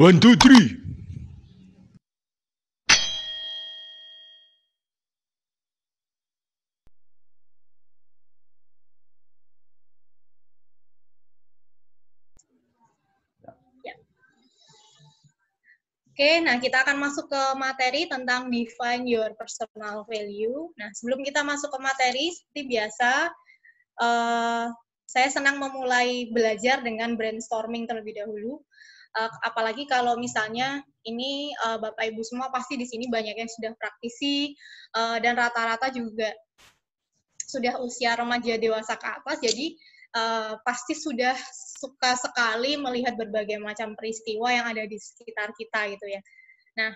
One, two, three. Oke, okay, nah kita akan masuk ke materi tentang define your personal value. Nah, sebelum kita masuk ke materi, seperti biasa, uh, saya senang memulai belajar dengan brainstorming terlebih dahulu uh, apalagi kalau misalnya ini uh, Bapak Ibu semua pasti di sini banyak yang sudah praktisi uh, dan rata-rata juga sudah usia remaja dewasa ke atas jadi uh, pasti sudah suka sekali melihat berbagai macam peristiwa yang ada di sekitar kita gitu ya. Nah,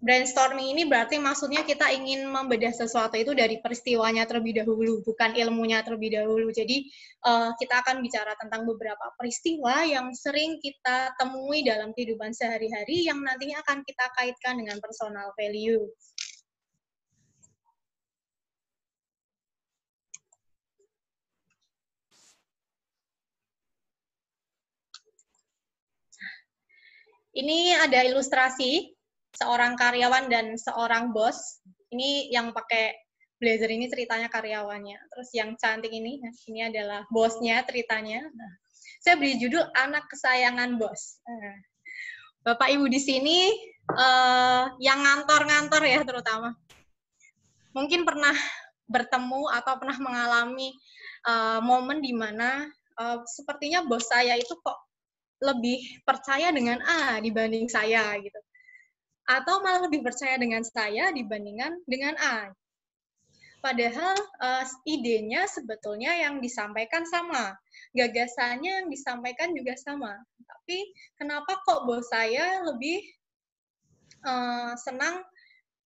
brainstorming ini berarti maksudnya kita ingin membedah sesuatu itu dari peristiwanya terlebih dahulu, bukan ilmunya terlebih dahulu. Jadi uh, kita akan bicara tentang beberapa peristiwa yang sering kita temui dalam kehidupan sehari-hari yang nantinya akan kita kaitkan dengan personal value. Ini ada ilustrasi seorang karyawan dan seorang bos. Ini yang pakai blazer ini ceritanya karyawannya. Terus yang cantik ini, nah, ini adalah bosnya ceritanya. Nah, saya beri judul Anak Kesayangan Bos. Nah, Bapak Ibu di sini uh, yang ngantor-ngantor ya terutama. Mungkin pernah bertemu atau pernah mengalami uh, momen di mana uh, sepertinya bos saya itu kok lebih percaya dengan A dibanding saya gitu atau malah lebih percaya dengan saya dibandingkan dengan A. Padahal uh, idenya sebetulnya yang disampaikan sama, gagasannya yang disampaikan juga sama. Tapi kenapa kok bos saya lebih uh, senang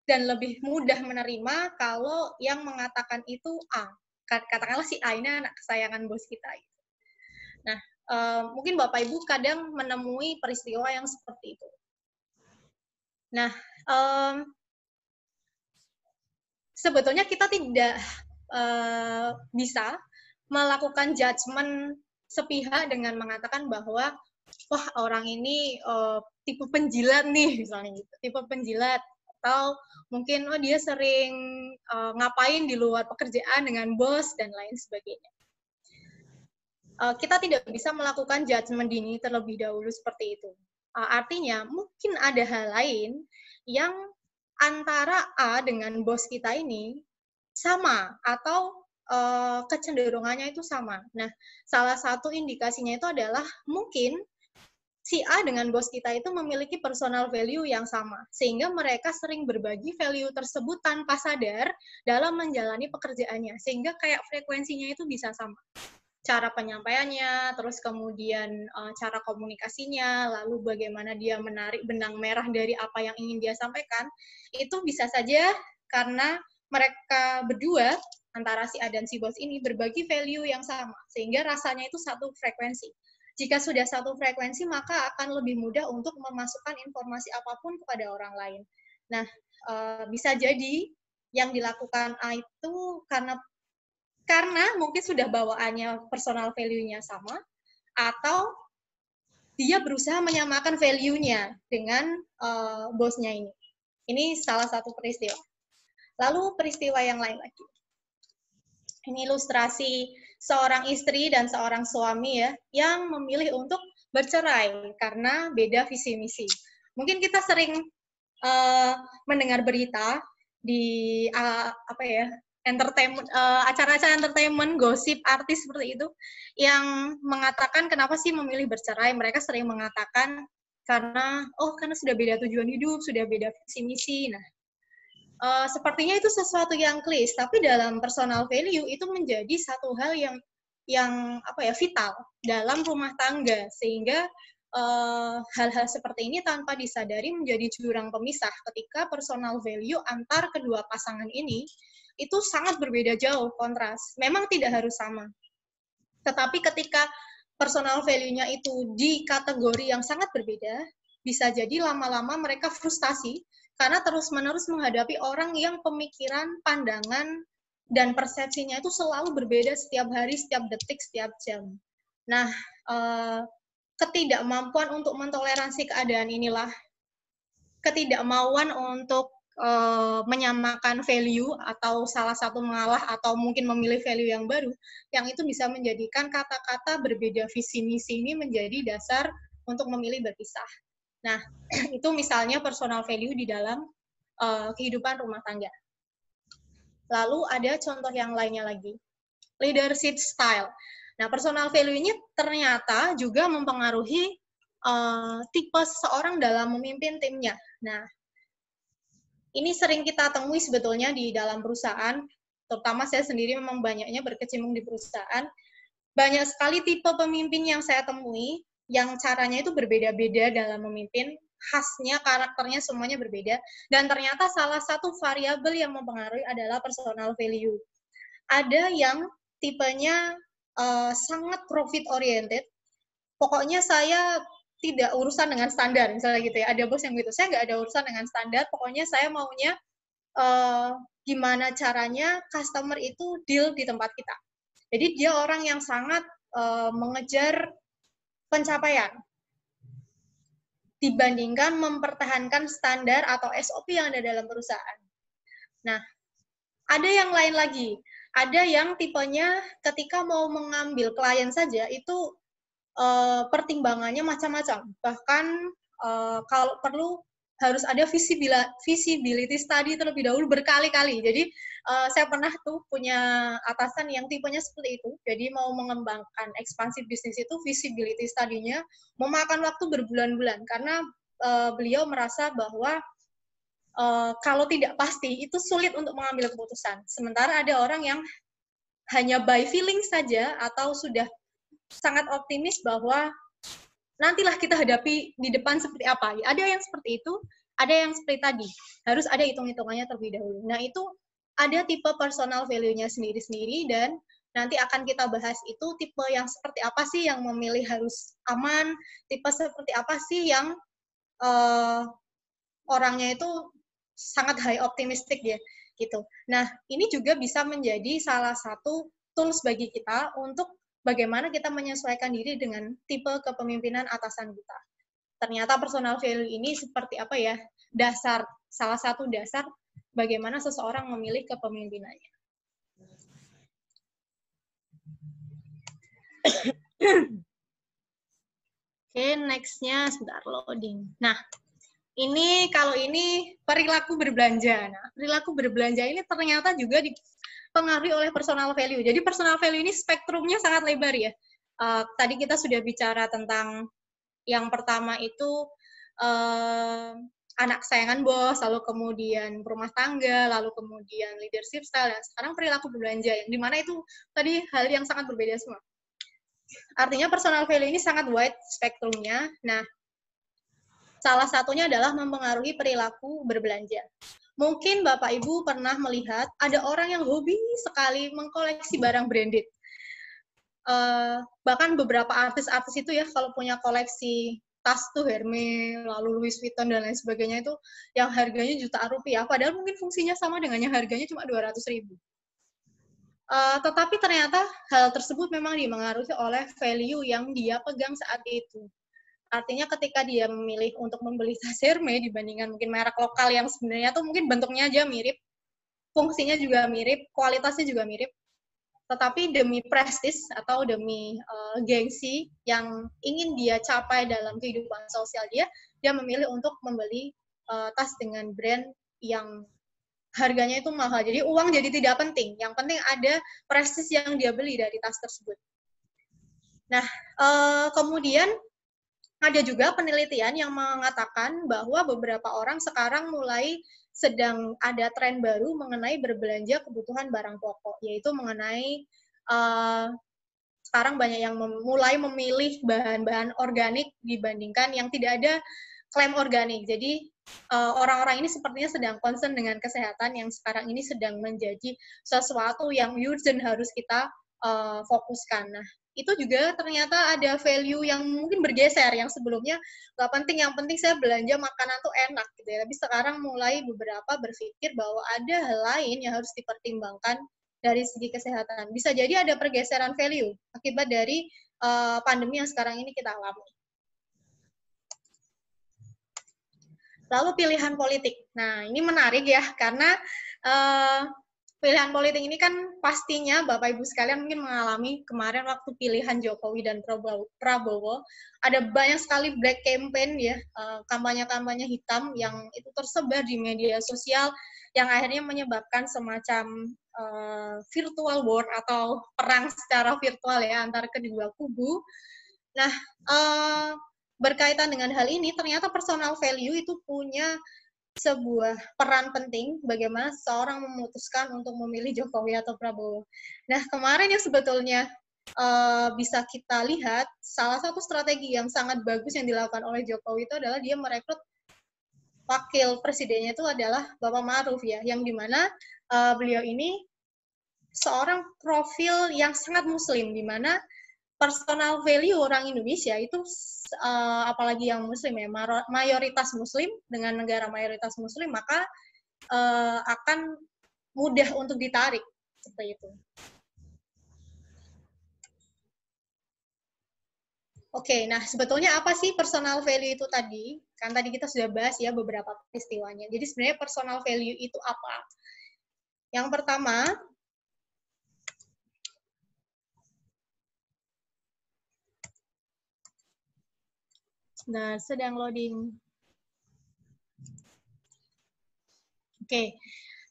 dan lebih mudah menerima kalau yang mengatakan itu A. Katakanlah si A ini anak kesayangan bos kita. Nah, uh, mungkin Bapak Ibu kadang menemui peristiwa yang seperti itu. Nah, um, sebetulnya kita tidak uh, bisa melakukan judgement sepihak dengan mengatakan bahwa wah orang ini uh, tipe penjilat nih misalnya gitu, tipe penjilat atau mungkin oh dia sering uh, ngapain di luar pekerjaan dengan bos dan lain sebagainya. Uh, kita tidak bisa melakukan judgement dini terlebih dahulu seperti itu. Eh, artinya, mungkin ada hal lain yang antara A dengan bos kita ini sama atau uh, kecenderungannya itu sama. Nah, salah satu indikasinya itu adalah mungkin si A dengan bos kita itu memiliki personal value yang sama, sehingga mereka sering berbagi value tersebut tanpa sadar dalam menjalani pekerjaannya, sehingga kayak frekuensinya itu bisa sama cara penyampaiannya, terus kemudian uh, cara komunikasinya, lalu bagaimana dia menarik benang merah dari apa yang ingin dia sampaikan, itu bisa saja karena mereka berdua antara si A dan si bos ini berbagi value yang sama, sehingga rasanya itu satu frekuensi. Jika sudah satu frekuensi, maka akan lebih mudah untuk memasukkan informasi apapun kepada orang lain. Nah, uh, bisa jadi yang dilakukan A itu karena karena mungkin sudah bawaannya personal value-nya sama atau dia berusaha menyamakan value-nya dengan uh, bosnya ini. Ini salah satu peristiwa. Lalu peristiwa yang lain lagi. Ini ilustrasi seorang istri dan seorang suami ya yang memilih untuk bercerai karena beda visi misi. Mungkin kita sering uh, mendengar berita di uh, apa ya entertainment uh, acara-acara entertainment gosip artis seperti itu yang mengatakan kenapa sih memilih bercerai mereka sering mengatakan karena oh karena sudah beda tujuan hidup sudah beda visi misi nah uh, sepertinya itu sesuatu yang klis tapi dalam personal value itu menjadi satu hal yang yang apa ya vital dalam rumah tangga sehingga eh, hal-hal seperti ini tanpa disadari menjadi jurang pemisah ketika personal value antar kedua pasangan ini itu sangat berbeda jauh kontras. Memang tidak harus sama. Tetapi ketika personal value-nya itu di kategori yang sangat berbeda, bisa jadi lama-lama mereka frustasi karena terus-menerus menghadapi orang yang pemikiran, pandangan, dan persepsinya itu selalu berbeda setiap hari, setiap detik, setiap jam. Nah, eh, ketidakmampuan untuk mentoleransi keadaan inilah ketidakmauan untuk Eh, menyamakan value atau salah satu mengalah atau mungkin memilih value yang baru, yang itu bisa menjadikan kata-kata berbeda visi misi ini menjadi dasar untuk memilih berpisah. Nah, itu misalnya personal value di dalam uh, kehidupan rumah tangga. Lalu ada contoh yang lainnya lagi, leadership style. Nah, personal value ini ternyata juga mempengaruhi uh, tipe seseorang dalam memimpin timnya. Nah, ini sering kita temui sebetulnya di dalam perusahaan, terutama saya sendiri memang banyaknya berkecimpung di perusahaan. Banyak sekali tipe pemimpin yang saya temui yang caranya itu berbeda-beda dalam memimpin, khasnya, karakternya semuanya berbeda dan ternyata salah satu variabel yang mempengaruhi adalah personal value. Ada yang tipenya uh, sangat profit oriented. Pokoknya saya tidak urusan dengan standar misalnya gitu ya ada bos yang gitu saya nggak ada urusan dengan standar pokoknya saya maunya uh, gimana caranya customer itu deal di tempat kita jadi dia orang yang sangat uh, mengejar pencapaian dibandingkan mempertahankan standar atau SOP yang ada dalam perusahaan. Nah, ada yang lain lagi. Ada yang tipenya ketika mau mengambil klien saja itu Eh, pertimbangannya macam-macam. Bahkan uh, kalau perlu harus ada visibility study terlebih dahulu berkali-kali. Jadi uh, saya pernah tuh punya atasan yang tipenya seperti itu. Jadi mau mengembangkan ekspansi bisnis itu visibility tadinya memakan waktu berbulan-bulan karena uh, beliau merasa bahwa uh, kalau tidak pasti itu sulit untuk mengambil keputusan. Sementara ada orang yang hanya by feeling saja atau sudah sangat optimis bahwa nantilah kita hadapi di depan seperti apa. Ada yang seperti itu, ada yang seperti tadi. Harus ada hitung-hitungannya terlebih dahulu. Nah, itu ada tipe personal value-nya sendiri-sendiri dan nanti akan kita bahas itu tipe yang seperti apa sih yang memilih harus aman, tipe seperti apa sih yang uh, orangnya itu sangat high optimistik ya gitu. Nah, ini juga bisa menjadi salah satu tools bagi kita untuk bagaimana kita menyesuaikan diri dengan tipe kepemimpinan atasan kita. Ternyata personal value ini seperti apa ya? Dasar, salah satu dasar bagaimana seseorang memilih kepemimpinannya. Oke, okay, nextnya sebentar loading. Nah, ini kalau ini perilaku berbelanja. Nah, perilaku berbelanja ini ternyata juga di, dipengaruhi oleh personal value. Jadi personal value ini spektrumnya sangat lebar ya. Uh, tadi kita sudah bicara tentang yang pertama itu uh, anak kesayangan bos, lalu kemudian rumah tangga, lalu kemudian leadership style, dan sekarang perilaku berbelanja, yang dimana itu tadi hal yang sangat berbeda semua. Artinya personal value ini sangat wide spektrumnya. Nah, salah satunya adalah mempengaruhi perilaku berbelanja. Mungkin Bapak Ibu pernah melihat ada orang yang hobi sekali mengkoleksi barang branded. Uh, bahkan beberapa artis-artis itu ya kalau punya koleksi tas tuh Hermes, lalu Louis Vuitton dan lain sebagainya itu yang harganya jutaan rupiah, padahal mungkin fungsinya sama dengan yang harganya cuma 200 ribu. Uh, tetapi ternyata hal tersebut memang dimengaruhi oleh value yang dia pegang saat itu. Artinya ketika dia memilih untuk membeli sasirme dibandingkan mungkin merek lokal yang sebenarnya tuh mungkin bentuknya aja mirip, fungsinya juga mirip, kualitasnya juga mirip, tetapi demi prestis atau demi uh, gengsi yang ingin dia capai dalam kehidupan sosial dia, dia memilih untuk membeli uh, tas dengan brand yang harganya itu mahal. Jadi uang jadi tidak penting. Yang penting ada prestis yang dia beli dari tas tersebut. Nah, uh, kemudian ada juga penelitian yang mengatakan bahwa beberapa orang sekarang mulai sedang ada tren baru mengenai berbelanja kebutuhan barang pokok, yaitu mengenai uh, sekarang banyak yang mem mulai memilih bahan-bahan organik dibandingkan yang tidak ada klaim organik. Jadi eh, orang-orang uh, ini sepertinya sedang concern dengan kesehatan yang sekarang ini sedang menjadi sesuatu yang urgent harus kita uh, fokuskan. Nah, itu juga ternyata ada value yang mungkin bergeser yang sebelumnya nggak penting yang penting saya belanja makanan tuh enak gitu ya tapi sekarang mulai beberapa berpikir bahwa ada hal lain yang harus dipertimbangkan dari segi kesehatan bisa jadi ada pergeseran value akibat dari uh, pandemi yang sekarang ini kita alami lalu pilihan politik nah ini menarik ya karena uh, pilihan politik ini kan pastinya Bapak Ibu sekalian mungkin mengalami kemarin waktu pilihan Jokowi dan Prabowo ada banyak sekali black campaign ya eh, kampanye-kampanye hitam yang itu tersebar di media sosial yang akhirnya menyebabkan semacam uh, virtual war atau perang secara virtual ya antara kedua kubu. Nah, uh, berkaitan dengan hal ini ternyata personal value itu punya sebuah peran penting bagaimana seorang memutuskan untuk memilih Jokowi atau Prabowo. Nah, kemarin yang sebetulnya uh, bisa kita lihat, salah satu strategi yang sangat bagus yang dilakukan oleh Jokowi itu adalah dia merekrut wakil presidennya itu adalah Bapak Maruf ya, yang dimana uh, eh, beliau ini seorang profil yang sangat muslim, dimana personal value orang Indonesia itu uh, apalagi yang muslim ya mayoritas muslim dengan negara mayoritas muslim maka uh, akan mudah untuk ditarik seperti itu. Oke, okay, nah sebetulnya apa sih personal value itu tadi? Kan tadi kita sudah bahas ya beberapa peristiwanya. Jadi sebenarnya personal value itu apa? Yang pertama, Sebentar, sedang loading. Oke.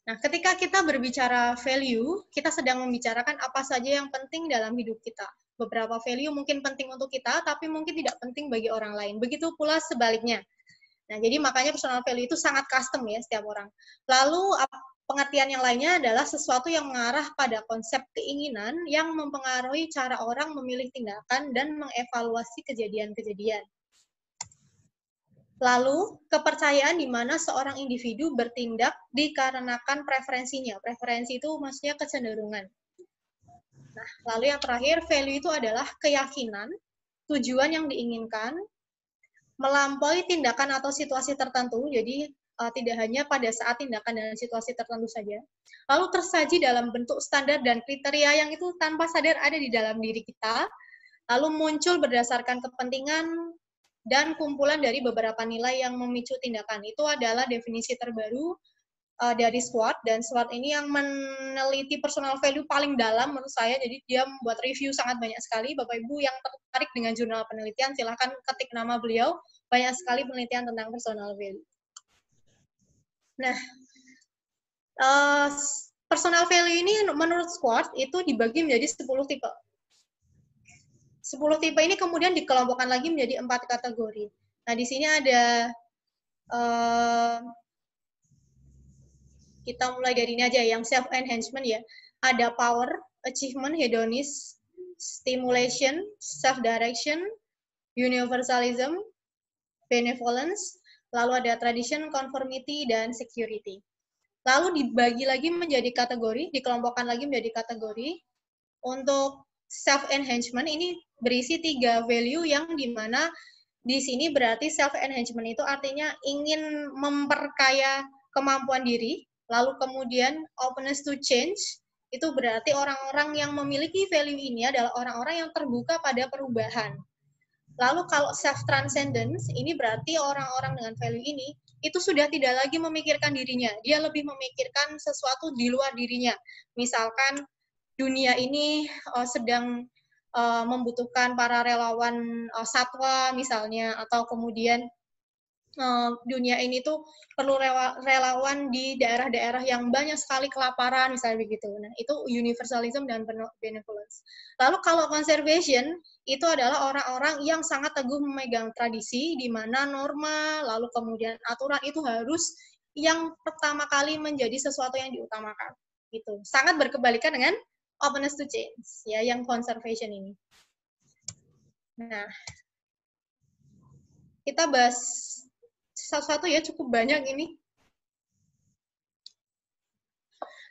Nah, ketika kita berbicara value, kita sedang membicarakan apa saja yang penting dalam hidup kita. Beberapa value mungkin penting untuk kita, tapi mungkin tidak penting bagi orang lain. Begitu pula sebaliknya. Nah, jadi makanya personal value itu sangat custom ya setiap orang. Lalu pengertian yang lainnya adalah sesuatu yang mengarah pada konsep keinginan yang mempengaruhi cara orang memilih tindakan dan mengevaluasi kejadian-kejadian. Lalu, kepercayaan di mana seorang individu bertindak dikarenakan preferensinya. Preferensi itu maksudnya kecenderungan. Nah, lalu yang terakhir, value itu adalah keyakinan, tujuan yang diinginkan, melampaui tindakan atau situasi tertentu, jadi uh, tidak hanya pada saat tindakan dan situasi tertentu saja, lalu tersaji dalam bentuk standar dan kriteria yang itu tanpa sadar ada di dalam diri kita, lalu muncul berdasarkan kepentingan, dan kumpulan dari beberapa nilai yang memicu tindakan. Itu adalah definisi terbaru uh, dari SWOT dan SWOT ini yang meneliti personal value paling dalam menurut saya. Jadi dia membuat review sangat banyak sekali. Bapak Ibu yang tertarik dengan jurnal penelitian silahkan ketik nama beliau. Banyak sekali penelitian tentang personal value. Nah, uh, personal value ini menurut SWOT itu dibagi menjadi 10 tipe. 10 tipe ini kemudian dikelompokkan lagi menjadi empat kategori. Nah, di sini ada eh, kita mulai dari ini aja ya, yang self enhancement ya. Ada power, achievement, hedonis, stimulation, self direction, universalism, benevolence, lalu ada tradition, conformity dan security. Lalu dibagi lagi menjadi kategori, dikelompokkan lagi menjadi kategori. Untuk self enhancement ini berisi tiga value yang dimana di sini berarti self enhancement itu artinya ingin memperkaya kemampuan diri, lalu kemudian openness to change itu berarti orang-orang yang memiliki value ini adalah orang-orang yang terbuka pada perubahan. Lalu kalau self transcendence ini berarti orang-orang dengan value ini itu sudah tidak lagi memikirkan dirinya, dia lebih memikirkan sesuatu di luar dirinya. Misalkan dunia ini uh, sedang uh, membutuhkan para relawan uh, satwa misalnya atau kemudian uh, dunia ini tuh perlu relawan di daerah-daerah yang banyak sekali kelaparan misalnya begitu. Nah, itu universalism dan benevolence. Lalu kalau conservation itu adalah orang-orang yang sangat teguh memegang tradisi di mana norma lalu kemudian aturan itu harus yang pertama kali menjadi sesuatu yang diutamakan gitu. Sangat berkebalikan dengan openness to change ya yang conservation ini. Nah, kita bahas satu-satu ya cukup banyak ini.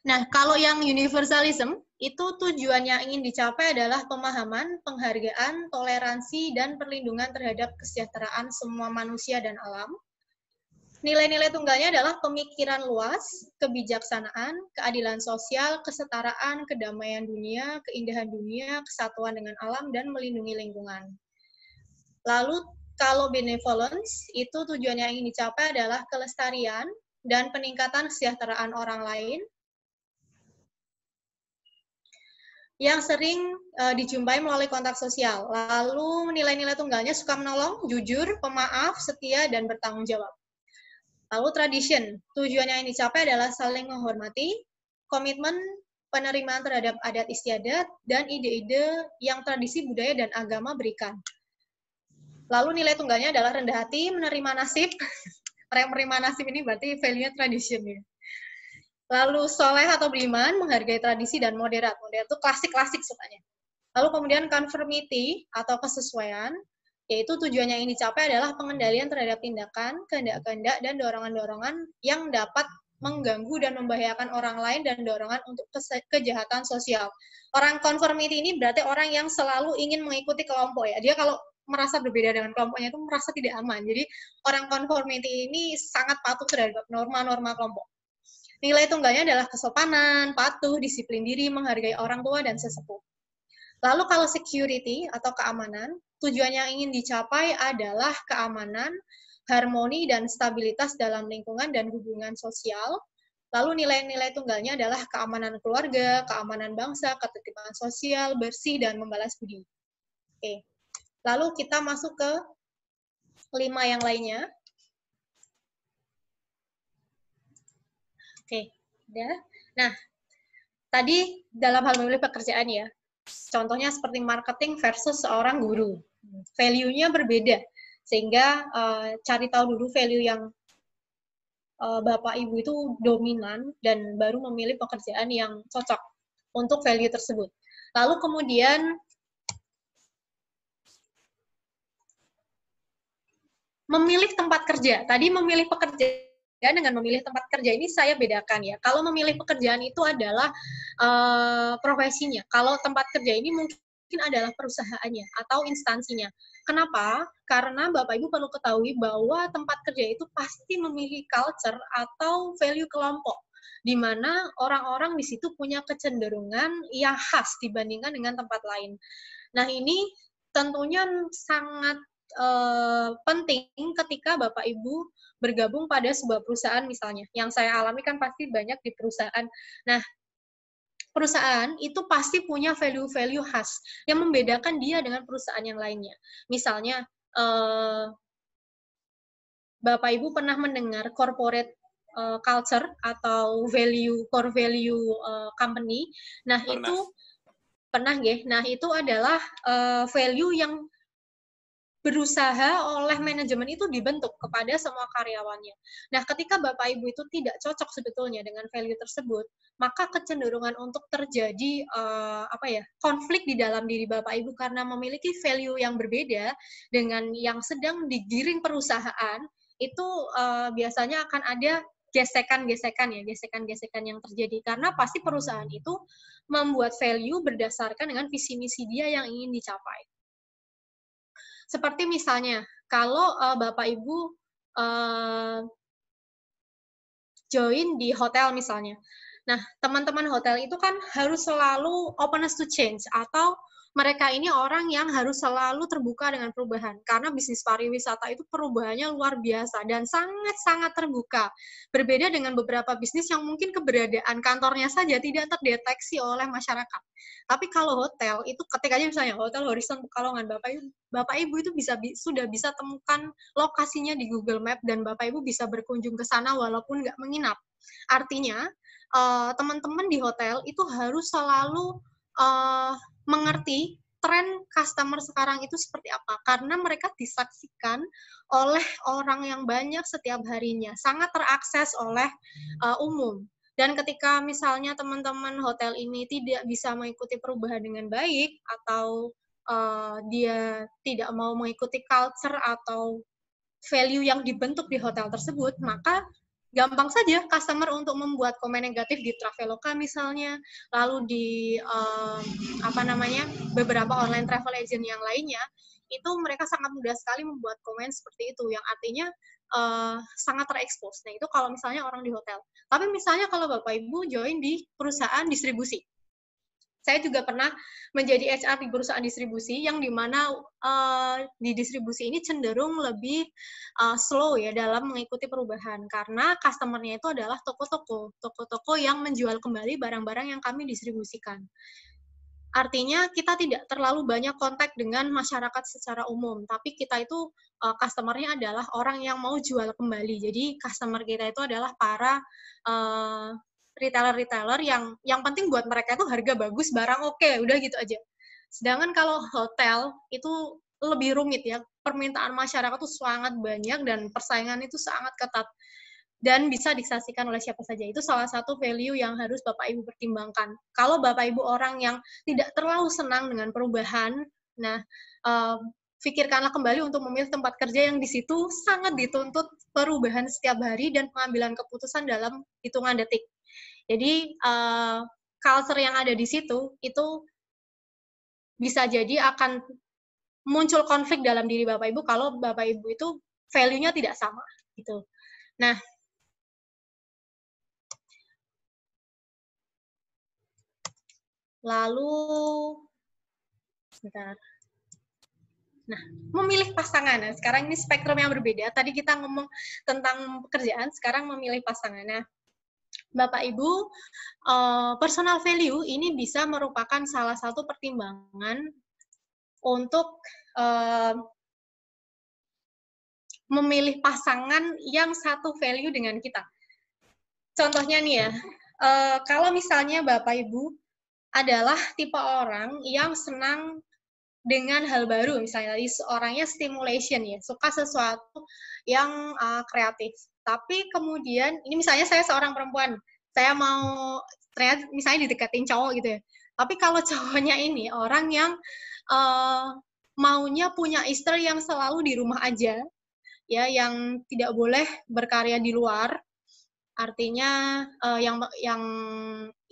Nah, kalau yang universalism itu tujuan yang ingin dicapai adalah pemahaman, penghargaan, toleransi, dan perlindungan terhadap kesejahteraan semua manusia dan alam Nilai-nilai tunggalnya adalah pemikiran luas, kebijaksanaan, keadilan sosial, kesetaraan, kedamaian dunia, keindahan dunia, kesatuan dengan alam, dan melindungi lingkungan. Lalu, kalau benevolence, itu tujuannya yang ingin dicapai adalah kelestarian dan peningkatan kesejahteraan orang lain, yang sering uh, dijumpai melalui kontak sosial. Lalu nilai-nilai tunggalnya suka menolong, jujur, pemaaf, setia, dan bertanggung jawab. Lalu tradition, tujuannya yang dicapai adalah saling menghormati, komitmen penerimaan terhadap adat istiadat, dan ide-ide yang tradisi budaya dan agama berikan. Lalu nilai tunggalnya adalah rendah hati, menerima nasib. menerima nasib ini berarti value-nya tradition ya. Lalu soleh atau beriman, menghargai tradisi dan moderat. Moderat itu klasik-klasik sukanya. Lalu kemudian conformity atau kesesuaian, yaitu tujuannya yang ingin dicapai adalah pengendalian terhadap tindakan, kehendak-kehendak, dan dorongan-dorongan yang dapat mengganggu dan membahayakan orang lain dan dorongan untuk kejahatan sosial. Orang conformity ini berarti orang yang selalu ingin mengikuti kelompok ya. Dia kalau merasa berbeda dengan kelompoknya itu merasa tidak aman. Jadi orang conformity ini sangat patuh terhadap norma-norma kelompok. Nilai tunggalnya adalah kesopanan, patuh, disiplin diri, menghargai orang tua dan sesepuh. Lalu kalau security atau keamanan, tujuan yang ingin dicapai adalah keamanan, harmoni dan stabilitas dalam lingkungan dan hubungan sosial. Lalu nilai-nilai tunggalnya adalah keamanan keluarga, keamanan bangsa, ketertiban sosial, bersih dan membalas budi. Oke. Lalu kita masuk ke lima yang lainnya. Oke, udah. Nah, tadi dalam hal memilih pekerjaan ya, Contohnya seperti marketing versus seorang guru. Value-nya berbeda. Sehingga uh, cari tahu dulu value yang uh, Bapak Ibu itu dominan dan baru memilih pekerjaan yang cocok untuk value tersebut. Lalu kemudian memilih tempat kerja. Tadi memilih pekerjaan pekerjaan dengan memilih tempat kerja ini saya bedakan ya. Kalau memilih pekerjaan itu adalah uh, profesinya. Kalau tempat kerja ini mungkin adalah perusahaannya atau instansinya. Kenapa? Karena Bapak Ibu perlu ketahui bahwa tempat kerja itu pasti memiliki culture atau value kelompok di mana orang-orang di situ punya kecenderungan yang khas dibandingkan dengan tempat lain. Nah, ini tentunya sangat Eh, penting ketika Bapak Ibu bergabung pada sebuah perusahaan misalnya. Yang saya alami kan pasti banyak di perusahaan. Nah, perusahaan itu pasti punya value-value khas yang membedakan dia dengan perusahaan yang lainnya. Misalnya, eh, Bapak Ibu pernah mendengar corporate eh, culture atau value core value uh, company. Nah pernah. itu pernah ya. Nah itu adalah uh, value yang berusaha oleh manajemen itu dibentuk kepada semua karyawannya. Nah, ketika Bapak Ibu itu tidak cocok sebetulnya dengan value tersebut, maka kecenderungan untuk terjadi uh, apa ya? konflik di dalam diri Bapak Ibu karena memiliki value yang berbeda dengan yang sedang digiring perusahaan itu uh, biasanya akan ada gesekan-gesekan ya, gesekan-gesekan yang terjadi karena pasti perusahaan itu membuat value berdasarkan dengan visi misi dia yang ingin dicapai. Seperti misalnya, kalau uh, Bapak Ibu uh, join di hotel misalnya. Nah, teman-teman hotel itu kan harus selalu openness to change atau mereka ini orang yang harus selalu terbuka dengan perubahan karena bisnis pariwisata itu perubahannya luar biasa dan sangat-sangat terbuka. Berbeda dengan beberapa bisnis yang mungkin keberadaan kantornya saja tidak terdeteksi oleh masyarakat. Tapi kalau hotel itu aja misalnya hotel Horizon Pekalongan Bapak Ibu, Bapak Ibu itu bisa sudah bisa temukan lokasinya di Google Map dan Bapak Ibu bisa berkunjung ke sana walaupun nggak menginap. Artinya eh, teman-teman uh, di hotel itu harus selalu uh, Hmm. mengerti tren customer sekarang itu seperti apa karena mereka disaksikan oleh orang yang banyak setiap harinya sangat terakses oleh uh, umum dan ketika misalnya teman-teman hotel ini tidak bisa mengikuti perubahan dengan baik atau uh, dia tidak mau mengikuti culture atau value yang dibentuk di hotel tersebut maka gampang saja customer untuk membuat komen negatif di Traveloka misalnya, lalu di um, apa namanya beberapa online travel agent yang lainnya, itu mereka sangat mudah sekali membuat komen seperti itu, yang artinya uh, sangat terekspos. Nah itu kalau misalnya orang di hotel. Tapi misalnya kalau bapak ibu join di perusahaan distribusi, saya juga pernah menjadi HR di perusahaan distribusi yang dimana uh, eh, di distribusi ini cenderung lebih uh, slow ya dalam mengikuti perubahan karena customernya itu adalah toko-toko, toko-toko yang menjual kembali barang-barang yang kami distribusikan. Artinya kita tidak terlalu banyak kontak dengan masyarakat secara umum, tapi kita itu uh, customernya adalah orang yang mau jual kembali. Jadi customer kita itu adalah para uh, retailer-retailer yang yang penting buat mereka itu harga bagus, barang oke, okay, udah gitu aja. Sedangkan kalau hotel itu lebih rumit ya. Permintaan masyarakat itu sangat banyak dan persaingan itu sangat ketat dan bisa disaksikan oleh siapa saja. Itu salah satu value yang harus Bapak Ibu pertimbangkan. Kalau Bapak Ibu orang yang tidak terlalu senang dengan perubahan, nah eh, pikirkanlah kembali untuk memilih tempat kerja yang di situ sangat dituntut perubahan setiap hari dan pengambilan keputusan dalam hitungan detik. Jadi uh, culture yang ada di situ itu bisa jadi akan muncul konflik dalam diri Bapak Ibu kalau Bapak Ibu itu value-nya tidak sama gitu. Nah, lalu sebentar. Nah, memilih pasangan. Nah, sekarang ini spektrum yang berbeda. Tadi kita ngomong tentang pekerjaan, sekarang memilih pasangan. Nah, Bapak Ibu, eh, personal value ini bisa merupakan salah satu pertimbangan untuk eh, memilih pasangan yang satu value dengan kita. Contohnya nih ya, eh, kalau misalnya Bapak Ibu adalah tipe orang yang senang dengan hal baru, misalnya orangnya stimulation ya, suka sesuatu yang kreatif tapi kemudian ini misalnya saya seorang perempuan, saya mau ternyata misalnya dideketin cowok gitu ya. Tapi kalau cowoknya ini orang yang uh, maunya punya istri yang selalu di rumah aja, ya yang tidak boleh berkarya di luar. Artinya uh, yang yang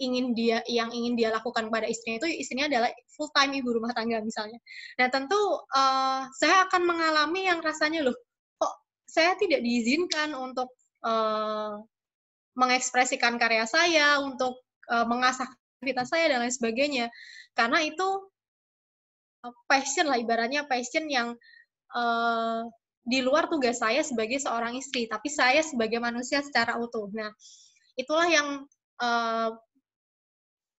ingin dia yang ingin dia lakukan pada istrinya itu istrinya adalah full time ibu rumah tangga misalnya. Nah tentu uh, saya akan mengalami yang rasanya loh saya tidak diizinkan untuk uh, mengekspresikan karya saya, untuk uh, mengasah aktivitas saya dan lain sebagainya. Karena itu eh, passion lah ibaratnya passion yang uh, di luar tugas saya sebagai seorang istri, tapi saya sebagai manusia secara utuh. Nah, itulah yang uh,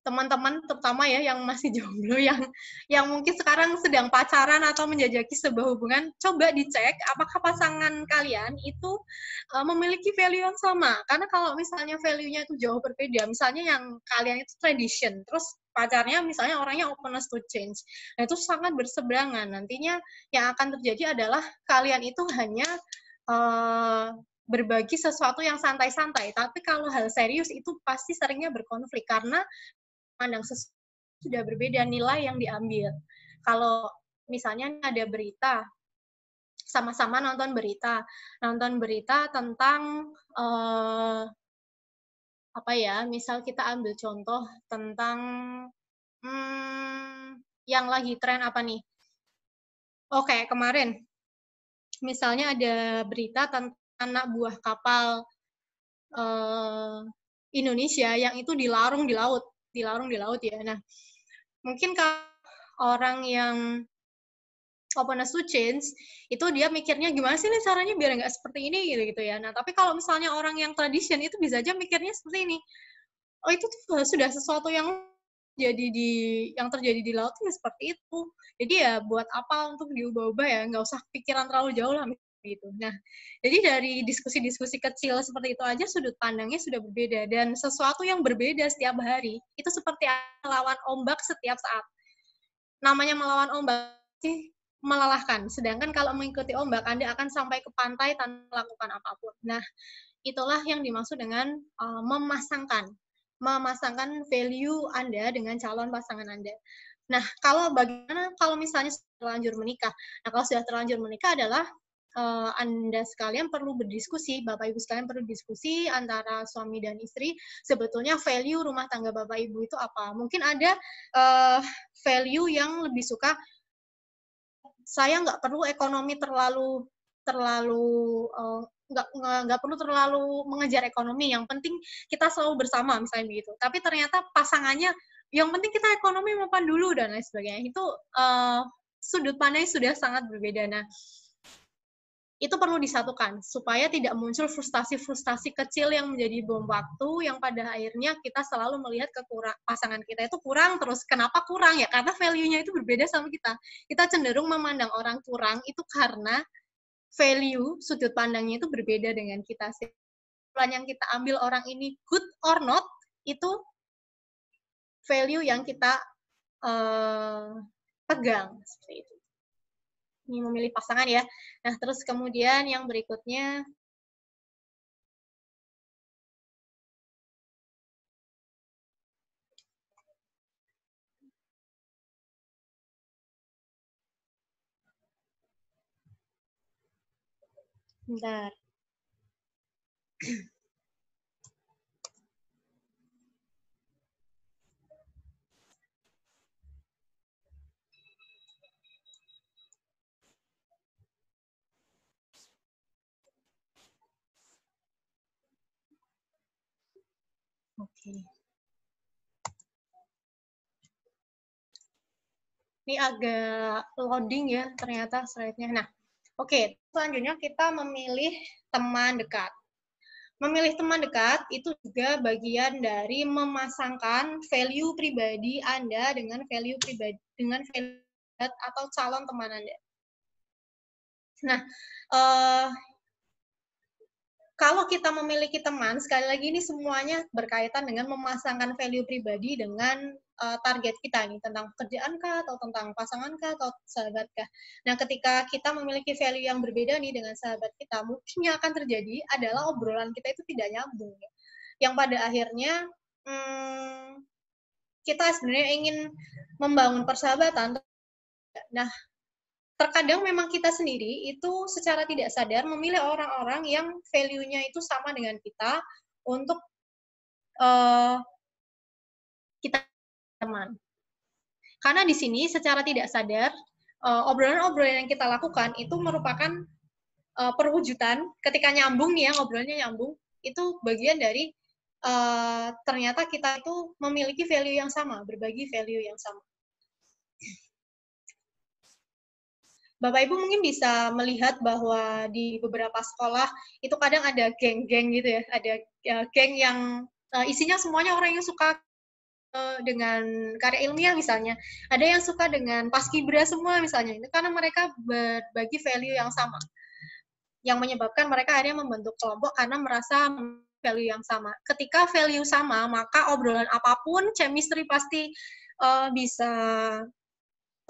teman-teman terutama ya yang masih jomblo yang yang mungkin sekarang sedang pacaran atau menjajaki sebuah hubungan coba dicek apakah pasangan kalian itu uh, memiliki value yang sama karena kalau misalnya value-nya itu jauh berbeda misalnya yang kalian itu tradition terus pacarnya misalnya orangnya openness to change. Nah, itu sangat berseberangan. Nantinya yang akan terjadi adalah kalian itu hanya uh, berbagi sesuatu yang santai-santai. Tapi kalau hal serius itu pasti seringnya berkonflik karena pandang sesuatu sudah berbeda nilai yang diambil. Kalau misalnya ada berita, sama-sama nonton berita, nonton berita tentang eh, apa ya? Misal kita ambil contoh tentang hmm, yang lagi tren apa nih? Oke, oh, kemarin misalnya ada berita tentang anak buah kapal eh, Indonesia yang itu dilarung di laut dilarung di laut ya. Nah, mungkin kalau orang yang openness to change itu dia mikirnya gimana sih nih caranya biar nggak seperti ini gitu gitu ya nah tapi kalau misalnya orang yang tradition itu bisa aja mikirnya seperti ini oh itu tuh eh, sudah sesuatu yang jadi di yang terjadi di laut itu ya seperti itu jadi ya buat apa untuk diubah-ubah ya nggak usah pikiran terlalu jauh lah gitu. Nah, jadi dari diskusi-diskusi kecil seperti itu aja sudut pandangnya sudah berbeda dan sesuatu yang berbeda setiap hari itu seperti melawan ombak setiap saat. Namanya melawan ombak sih melelahkan. Sedangkan kalau mengikuti ombak, Anda akan sampai ke pantai tanpa melakukan apapun. Nah, itulah yang dimaksud dengan uh, memasangkan, memasangkan value Anda dengan calon pasangan Anda. Nah, kalau bagaimana kalau misalnya terlanjur menikah? Nah, kalau sudah terlanjur menikah adalah uh, Anda sekalian perlu berdiskusi, Bapak Ibu sekalian perlu diskusi antara suami dan istri, sebetulnya value rumah tangga Bapak Ibu itu apa? Mungkin ada uh, value yang lebih suka saya nggak perlu ekonomi terlalu terlalu uh, nggak nggak perlu terlalu mengejar ekonomi yang penting kita selalu bersama misalnya begitu tapi ternyata pasangannya yang penting kita ekonomi mempan dulu dan lain sebagainya itu uh, sudut pandang sudah sangat berbeda nah itu perlu disatukan supaya tidak muncul frustasi-frustasi kecil yang menjadi bom waktu yang pada akhirnya kita selalu melihat kekurang pasangan kita itu kurang terus kenapa kurang ya karena value-nya itu berbeda sama kita kita cenderung memandang orang kurang itu karena value sudut pandangnya itu berbeda dengan kita pelan yang kita ambil orang ini good or not itu value yang kita uh, pegang seperti itu ini memilih pasangan ya. Nah, terus kemudian yang berikutnya Bentar. sini. Ini agak loading ya ternyata slide-nya. Nah, oke, okay, selanjutnya kita memilih teman dekat. Memilih teman dekat itu juga bagian dari memasangkan value pribadi Anda dengan value pribadi dengan value atau calon teman Anda. Nah, eh, kalau kita memiliki teman, sekali lagi ini semuanya berkaitan dengan memasangkan value pribadi dengan uh, target kita nih tentang pekerjaan kah atau tentang pasangan kah atau sahabat kah. Nah, ketika kita memiliki value yang berbeda nih dengan sahabat kita, mungkin yang akan terjadi adalah obrolan kita itu tidak nyambung. Ya. Yang pada akhirnya hmm, kita sebenarnya ingin membangun persahabatan. Nah, terkadang memang kita sendiri itu secara tidak sadar memilih orang-orang yang value-nya itu sama dengan kita untuk uh, kita teman. Karena di sini secara tidak sadar eh, obrolan-obrolan uh, yang kita lakukan itu merupakan uh, perwujudan ketika nyambung nih ya ngobrolnya nyambung itu bagian dari uh, ternyata kita itu memiliki value yang sama, berbagi value yang sama. Bapak Ibu mungkin bisa melihat bahwa di beberapa sekolah itu kadang ada geng-geng gitu ya, ada e, geng yang e, isinya semuanya orang yang suka e, dengan karya ilmiah misalnya, ada yang suka dengan paskibra semua misalnya, itu karena mereka berbagi value yang sama, yang menyebabkan mereka akhirnya membentuk kelompok karena merasa value yang sama. Ketika value sama, maka obrolan apapun, chemistry pasti uh, bisa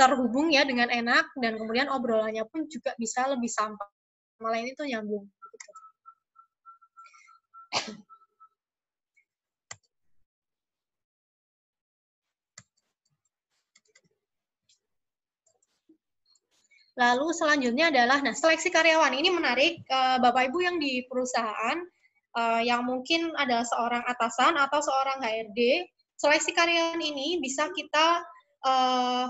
terhubung ya dengan enak dan kemudian obrolannya pun juga bisa lebih sampai malah ini tuh nyambung Lalu selanjutnya adalah, nah seleksi karyawan ini menarik eh, Bapak Ibu yang di perusahaan eh, yang mungkin adalah seorang atasan atau seorang HRD, seleksi karyawan ini bisa kita eh,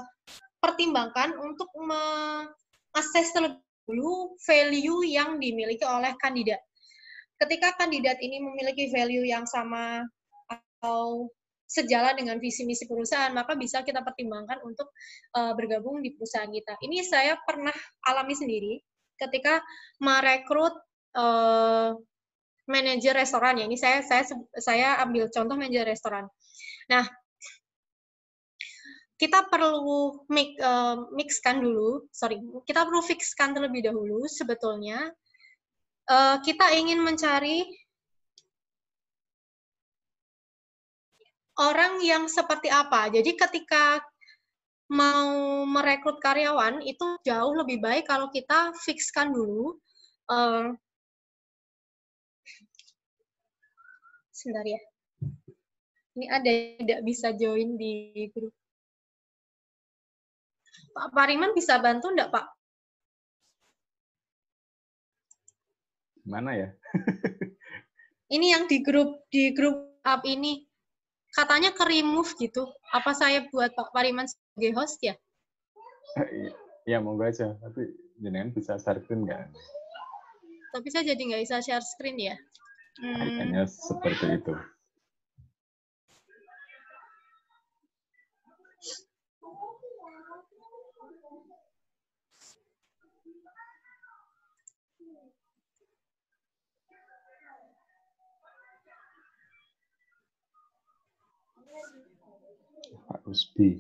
pertimbangkan untuk mengakses terlebih dulu value yang dimiliki oleh kandidat. Ketika kandidat ini memiliki value yang sama atau sejalan dengan visi misi perusahaan, maka bisa kita pertimbangkan untuk uh, bergabung di perusahaan kita. Ini saya pernah alami sendiri ketika merekrut uh, manajer restoran ya. Ini saya saya saya ambil contoh manajer restoran. Nah, kita perlu mix, uh, eh, mixkan dulu, sorry, kita perlu fixkan terlebih dahulu sebetulnya uh, kita ingin mencari orang yang seperti apa. Jadi ketika mau merekrut karyawan itu jauh lebih baik kalau kita fixkan dulu. Uh, sebentar ya. Ini ada yang tidak bisa join di grup. Pak Pariman bisa bantu enggak, Pak? Mana ya? ini yang di grup di grup up ini katanya ke remove gitu. Apa saya buat Pak Pariman sebagai host ya? Ya, monggo aja. Tapi jenengan bisa share screen nggak? Tapi saya jadi nggak bisa share screen ya. Hmm. Kayaknya seperti itu. Pak Gusbi.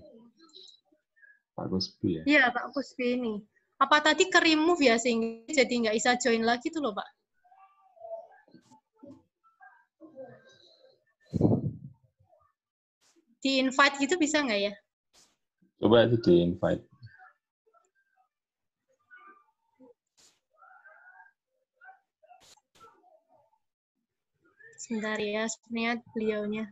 Pak Gusbi ya? Iya, Pak Gusbi ini. Apa tadi ke remove ya sehingga jadi nggak bisa join lagi tuh loh Pak? Di invite gitu bisa nggak ya? Coba itu di invite. Sebentar ya, sebenarnya beliaunya.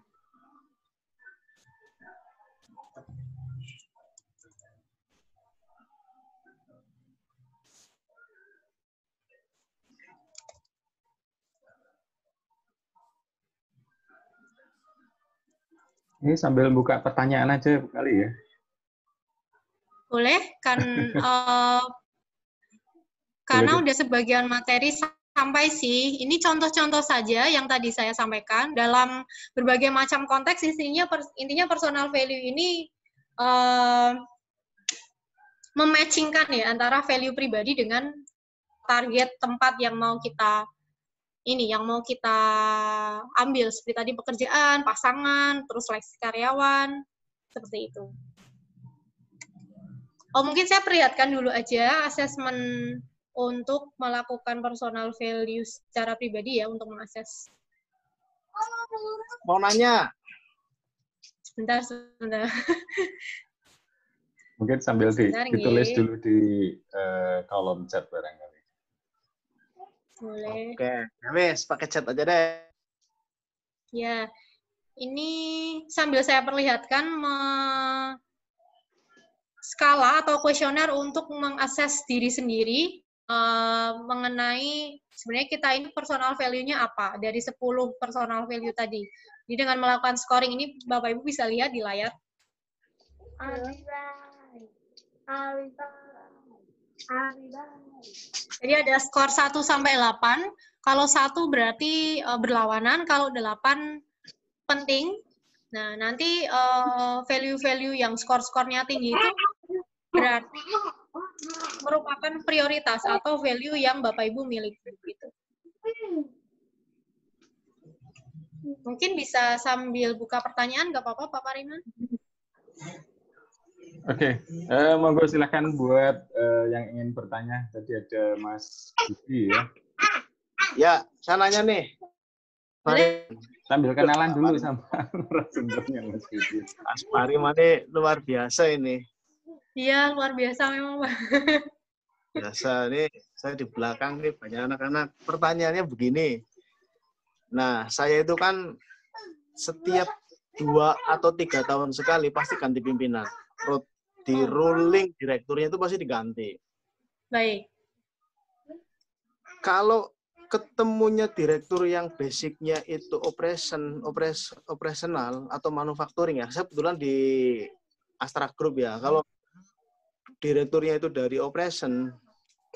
Ini sambil buka pertanyaan aja kali ya. Boleh, kan uh, karena Boleh. udah sebagian materi sampai sih. Ini contoh-contoh saja yang tadi saya sampaikan dalam berbagai macam konteks. Intinya intinya personal value ini uh, mematchingkan ya antara value pribadi dengan target tempat yang mau kita ini yang mau kita ambil seperti tadi pekerjaan, pasangan, terus seleksi karyawan seperti itu. Oh mungkin saya perlihatkan dulu aja asesmen untuk melakukan personal value secara pribadi ya untuk mengakses. Mau nanya? Sebentar, sebentar. Mungkin sambil sebentar, di, ditulis dulu di uh, kolom chat bareng boleh. Oke, okay. wes pakai chat aja deh. Ya, ini sambil saya perlihatkan me skala atau kuesioner untuk mengakses diri sendiri uh, mengenai sebenarnya kita ini personal value-nya apa dari 10 personal value tadi. Jadi dengan melakukan scoring ini Bapak Ibu bisa lihat di layar. Alright. Alright. Jadi ada skor 1 sampai 8. Kalau 1 berarti uh, berlawanan, kalau 8 penting. Nah, nanti value eh, value-value yang skor-skornya tinggi itu berarti merupakan prioritas atau value yang Bapak Ibu miliki gitu. Mungkin bisa sambil buka pertanyaan, nggak apa-apa Pak Pariman? Oke, okay. uh, eh, monggo silahkan buat uh, yang ingin bertanya. Tadi ada Mas Budi ya. Ya, sananya nih. Mari. Sambil kenalan dulu sama narasumbernya Mas Budi. Mas Mari, Mane luar biasa ini. Iya, luar biasa memang Pak. biasa ini saya di belakang nih banyak anak-anak pertanyaannya begini. Nah, saya itu kan setiap dua atau tiga tahun sekali pasti ganti pimpinan di ruling direkturnya itu pasti diganti. Baik. Kalau ketemunya direktur yang basicnya itu operation, operas, operasional atau manufacturing ya. Saya kebetulan di Astra Group ya. Kalau direkturnya itu dari operation,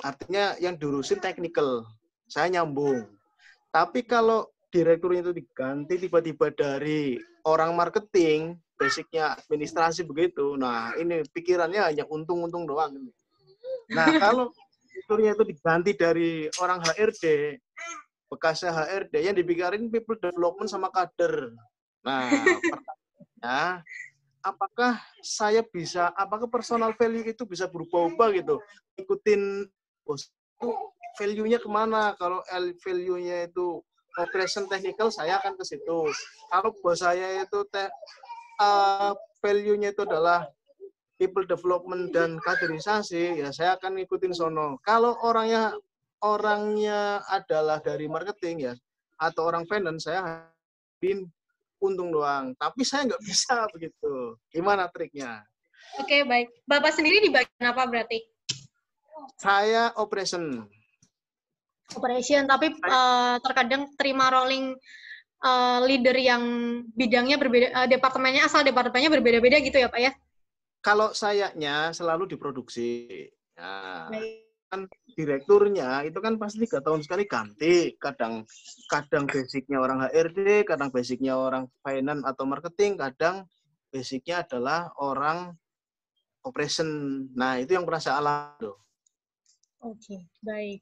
artinya yang diurusin technical. Saya nyambung. Tapi kalau direkturnya itu diganti tiba-tiba dari orang marketing, basicnya administrasi begitu. Nah, ini pikirannya hanya untung-untung doang. Nah, kalau fiturnya itu diganti dari orang HRD, bekasnya HRD, yang dipikirin people development sama kader. Nah, pertanyaannya, apakah saya bisa, apakah personal value itu bisa berubah-ubah gitu? Ikutin bos value-nya kemana? Kalau value-nya itu operation technical, saya akan ke situ. Kalau bos saya itu uh, value-nya itu adalah people development dan kaderisasi, ya saya akan ngikutin sono. Kalau orangnya orangnya adalah dari marketing ya atau orang finance, saya bin untung doang. Tapi saya nggak bisa begitu. Gimana triknya? Oke, okay, baik. Bapak sendiri di bagian apa berarti? Saya operation. Operation, tapi uh, terkadang terima rolling Eh, leader yang bidangnya berbeda, uh, departemennya asal departemennya berbeda-beda gitu ya Pak ya? Kalau sayanya selalu diproduksi. Ya. Kan direkturnya itu kan pasti tiga tahun sekali ganti. Kadang kadang basicnya orang HRD, kadang basicnya orang finance atau marketing, kadang basicnya adalah orang operation. Nah, itu yang perasa alam Oke, okay, baik.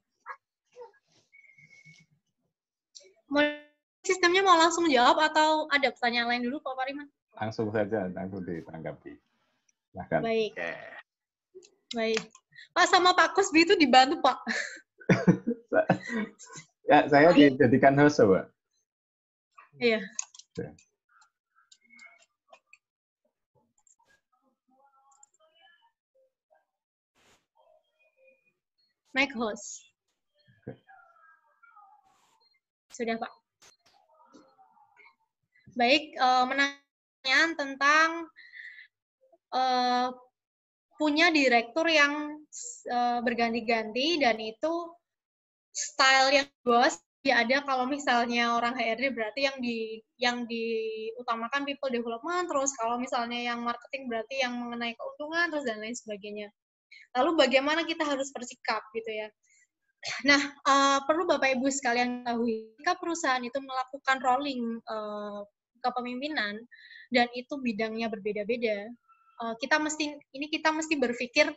Mulai sistemnya mau langsung jawab atau ada pertanyaan lain dulu Pak Pariman? Langsung saja, langsung ditanggapi. Silahkan. Baik. Baik. Pak sama Pak Kusbi itu dibantu Pak. ya, saya Baik. dijadikan host ya, Pak. Iya. Mike host. Sudah Pak baik uh, menanyakan tentang uh, punya direktur yang uh, berganti-ganti dan itu style yang bos ya ada kalau misalnya orang HRD berarti yang di yang diutamakan people development terus kalau misalnya yang marketing berarti yang mengenai keuntungan terus dan lain sebagainya lalu bagaimana kita harus bersikap gitu ya nah uh, perlu bapak ibu sekalian tahu jika perusahaan itu melakukan rolling uh, kepemimpinan dan itu bidangnya berbeda-beda uh, kita mesti ini kita mesti berpikir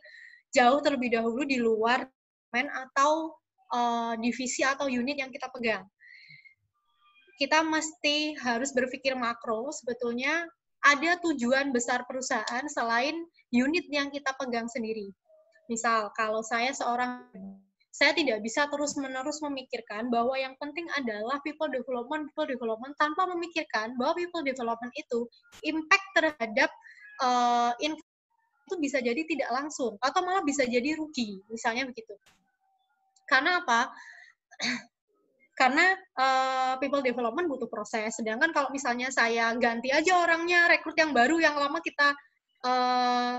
jauh terlebih dahulu di luar men atau uh, divisi atau unit yang kita pegang kita mesti harus berpikir makro sebetulnya ada tujuan besar perusahaan selain unit yang kita pegang sendiri misal kalau saya seorang saya tidak bisa terus-menerus memikirkan bahwa yang penting adalah people development, people development tanpa memikirkan bahwa people development itu impact terhadap uh, eh, income itu bisa jadi tidak langsung atau malah bisa jadi rugi, misalnya begitu. Karena apa? Karena uh, people development butuh proses. Sedangkan kalau misalnya saya ganti aja orangnya, rekrut yang baru, yang lama kita eh,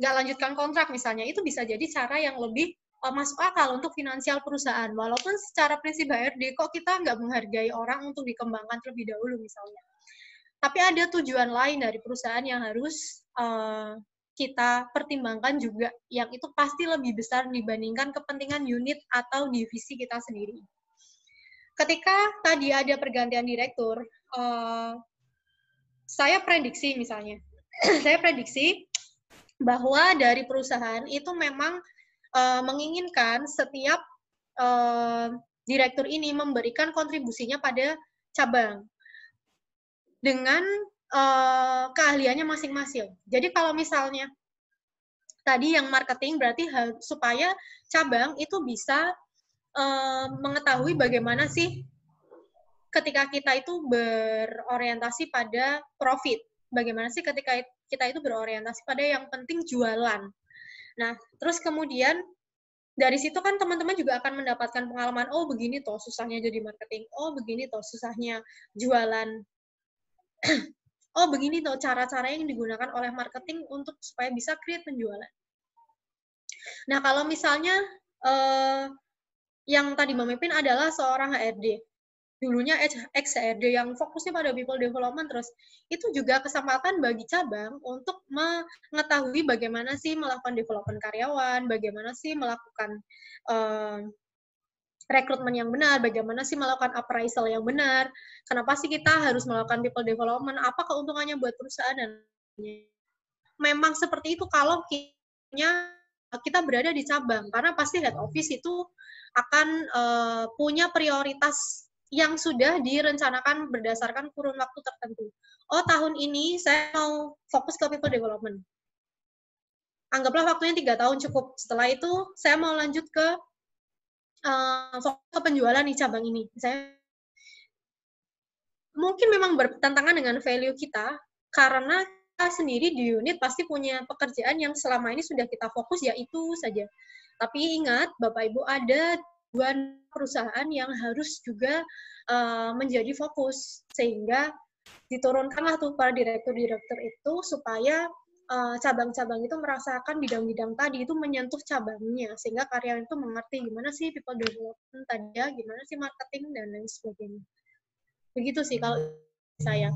nggak uh, lanjutkan kontrak misalnya, itu bisa jadi cara yang lebih Eh, masuk akal untuk finansial perusahaan. Walaupun secara prinsip HRD kok kita nggak menghargai orang untuk dikembangkan terlebih dahulu misalnya. Tapi ada tujuan lain dari perusahaan yang harus uh, kita pertimbangkan juga, yang itu pasti lebih besar dibandingkan kepentingan unit atau divisi kita sendiri. Ketika tadi ada pergantian direktur, uh, saya prediksi misalnya, saya prediksi bahwa dari perusahaan itu memang uh, menginginkan setiap uh, direktur ini memberikan kontribusinya pada cabang dengan uh, keahliannya masing-masing. Jadi kalau misalnya tadi yang marketing berarti supaya cabang itu bisa uh, mengetahui bagaimana sih ketika kita itu berorientasi pada profit. Bagaimana sih ketika kita itu berorientasi pada yang penting jualan. Nah, terus kemudian dari situ kan teman-teman juga akan mendapatkan pengalaman, oh begini toh susahnya jadi marketing, oh begini toh susahnya jualan, oh begini toh cara-cara yang digunakan oleh marketing untuk supaya bisa create penjualan. Nah, kalau misalnya eh, yang tadi memimpin adalah seorang HRD dulunya XRD e yang fokusnya pada people development terus itu juga kesempatan bagi cabang untuk mengetahui bagaimana sih melakukan development karyawan, bagaimana sih melakukan uh, rekrutmen yang benar, bagaimana sih melakukan appraisal yang benar, kenapa sih kita harus melakukan people development, apa keuntungannya buat perusahaan dan memang seperti itu kalau kita kita berada di cabang karena pasti head office itu akan uh, punya prioritas yang sudah direncanakan berdasarkan kurun waktu tertentu. Oh, tahun ini saya mau fokus ke people development. Anggaplah waktunya tiga tahun cukup. Setelah itu, saya mau lanjut ke uh, fokus ke penjualan di cabang ini. Saya mungkin memang bertentangan dengan value kita karena kita sendiri di unit pasti punya pekerjaan yang selama ini sudah kita fokus yaitu saja. Tapi ingat, Bapak Ibu ada tujuan perusahaan yang harus juga uh, menjadi fokus sehingga diturunkanlah tuh para direktur-direktur itu supaya cabang eh, cabang-cabang itu merasakan bidang-bidang tadi itu menyentuh cabangnya sehingga karyawan itu mengerti gimana sih people development tadi ya gimana sih marketing dan lain sebagainya begitu sih kalau saya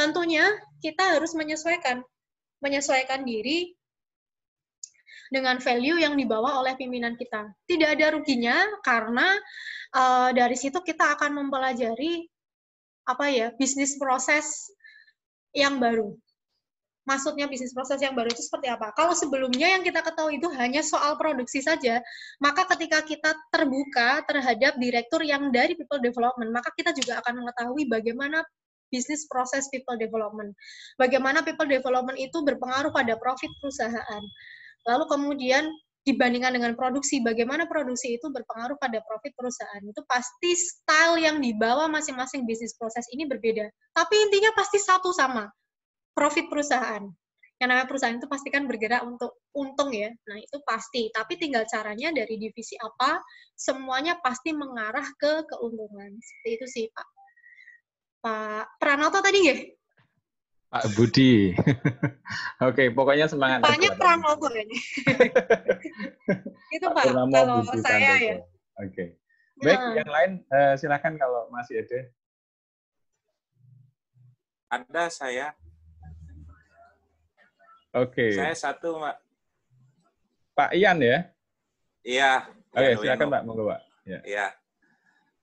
tentunya kita harus menyesuaikan menyesuaikan diri dengan value yang dibawa oleh pimpinan kita. Tidak ada ruginya karena uh, dari situ kita akan mempelajari apa ya bisnis proses yang baru. Maksudnya bisnis proses yang baru itu seperti apa? Kalau sebelumnya yang kita ketahui itu hanya soal produksi saja, maka ketika kita terbuka terhadap direktur yang dari people development, maka kita juga akan mengetahui bagaimana bisnis proses people development. Bagaimana people development itu berpengaruh pada profit perusahaan. Lalu kemudian dibandingkan dengan produksi, bagaimana produksi itu berpengaruh pada profit perusahaan. Itu pasti style yang dibawa masing-masing bisnis proses ini berbeda. Tapi intinya pasti satu sama, profit perusahaan. Yang namanya perusahaan itu pastikan bergerak untuk untung ya. Nah, itu pasti. Tapi tinggal caranya dari divisi apa, semuanya pasti mengarah ke keuntungan. Seperti itu sih, Pak. Pak Pranoto tadi ya? Pak ah, Budi. Oke, okay, pokoknya semangat. Banyak Pramogo ini. itu Pak, Purnomo kalau Budi saya Tantoso. ya. Oke. Okay. Baik, ya. yang lain uh, silakan kalau masih ada. Ada saya. Oke. Okay. Saya satu, Pak. Pak Ian ya? Iya. Oke, okay, silakan Pak, monggo Pak. Iya. Iya.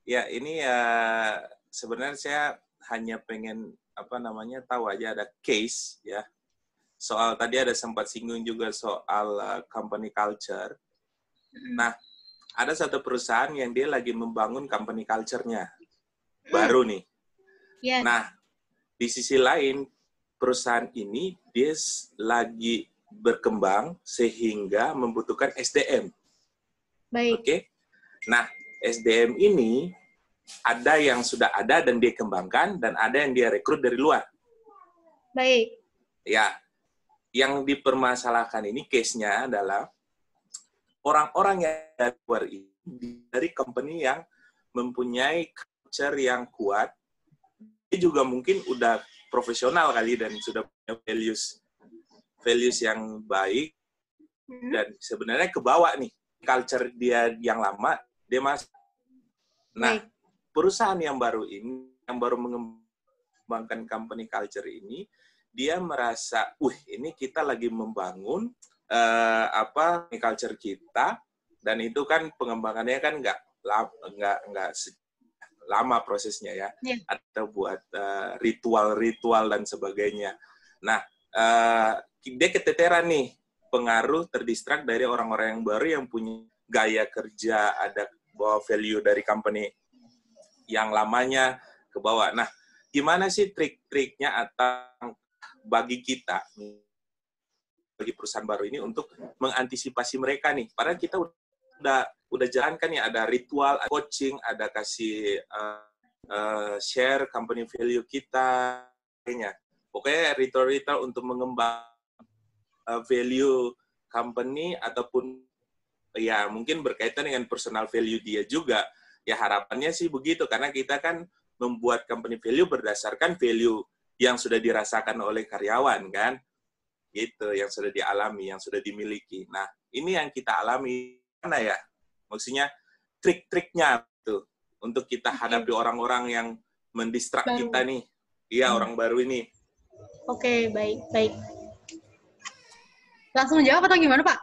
Ya, ini ya uh, sebenarnya saya hanya pengen apa namanya tahu aja ada case ya soal tadi ada sempat singgung juga soal uh, company culture nah ada satu perusahaan yang dia lagi membangun company culture-nya mm. baru nih yes. Iya. nah di sisi lain perusahaan ini dia lagi berkembang sehingga membutuhkan SDM. Baik. Oke. Okay? Nah, SDM ini ada yang sudah ada dan dia kembangkan dan ada yang dia rekrut dari luar. Baik. Ya. Yang dipermasalahkan ini case-nya adalah orang-orang yang dari luar ini dari company yang mempunyai culture yang kuat. Dia juga mungkin udah profesional kali dan sudah punya values values yang baik hmm. dan sebenarnya kebawa nih culture dia yang lama dia masih, Nah, baik perusahaan yang baru ini, yang baru mengembangkan company culture ini, dia merasa, uh, ini kita lagi membangun uh, apa culture kita." Dan itu kan pengembangannya kan nggak nggak nggak lama prosesnya ya, yeah. atau buat eh, ritual-ritual uh, dan sebagainya. Nah, uh, dia keteteran nih pengaruh terdistrak dari orang-orang yang baru yang punya gaya kerja, ada bawa value dari company yang lamanya ke bawah. Nah, gimana sih trik-triknya atau bagi kita bagi perusahaan baru ini untuk mengantisipasi mereka nih? Padahal kita udah udah jalankan ya ada ritual, ada coaching, ada kasih uh, uh, share company value kita, kayaknya. Pokoknya ritual-ritual untuk mengembangkan uh, eh, value company ataupun ya mungkin berkaitan dengan personal value dia juga Ya harapannya sih begitu karena kita kan membuat company value berdasarkan value yang sudah dirasakan oleh karyawan kan. Gitu, yang sudah dialami, yang sudah dimiliki. Nah, ini yang kita alami mana ya? Maksudnya trik-triknya tuh untuk kita hadapi orang-orang yang mendistrak baru. kita nih. Iya, hmm. orang baru ini. Oke, okay, baik, baik. Langsung jawab atau gimana, Pak?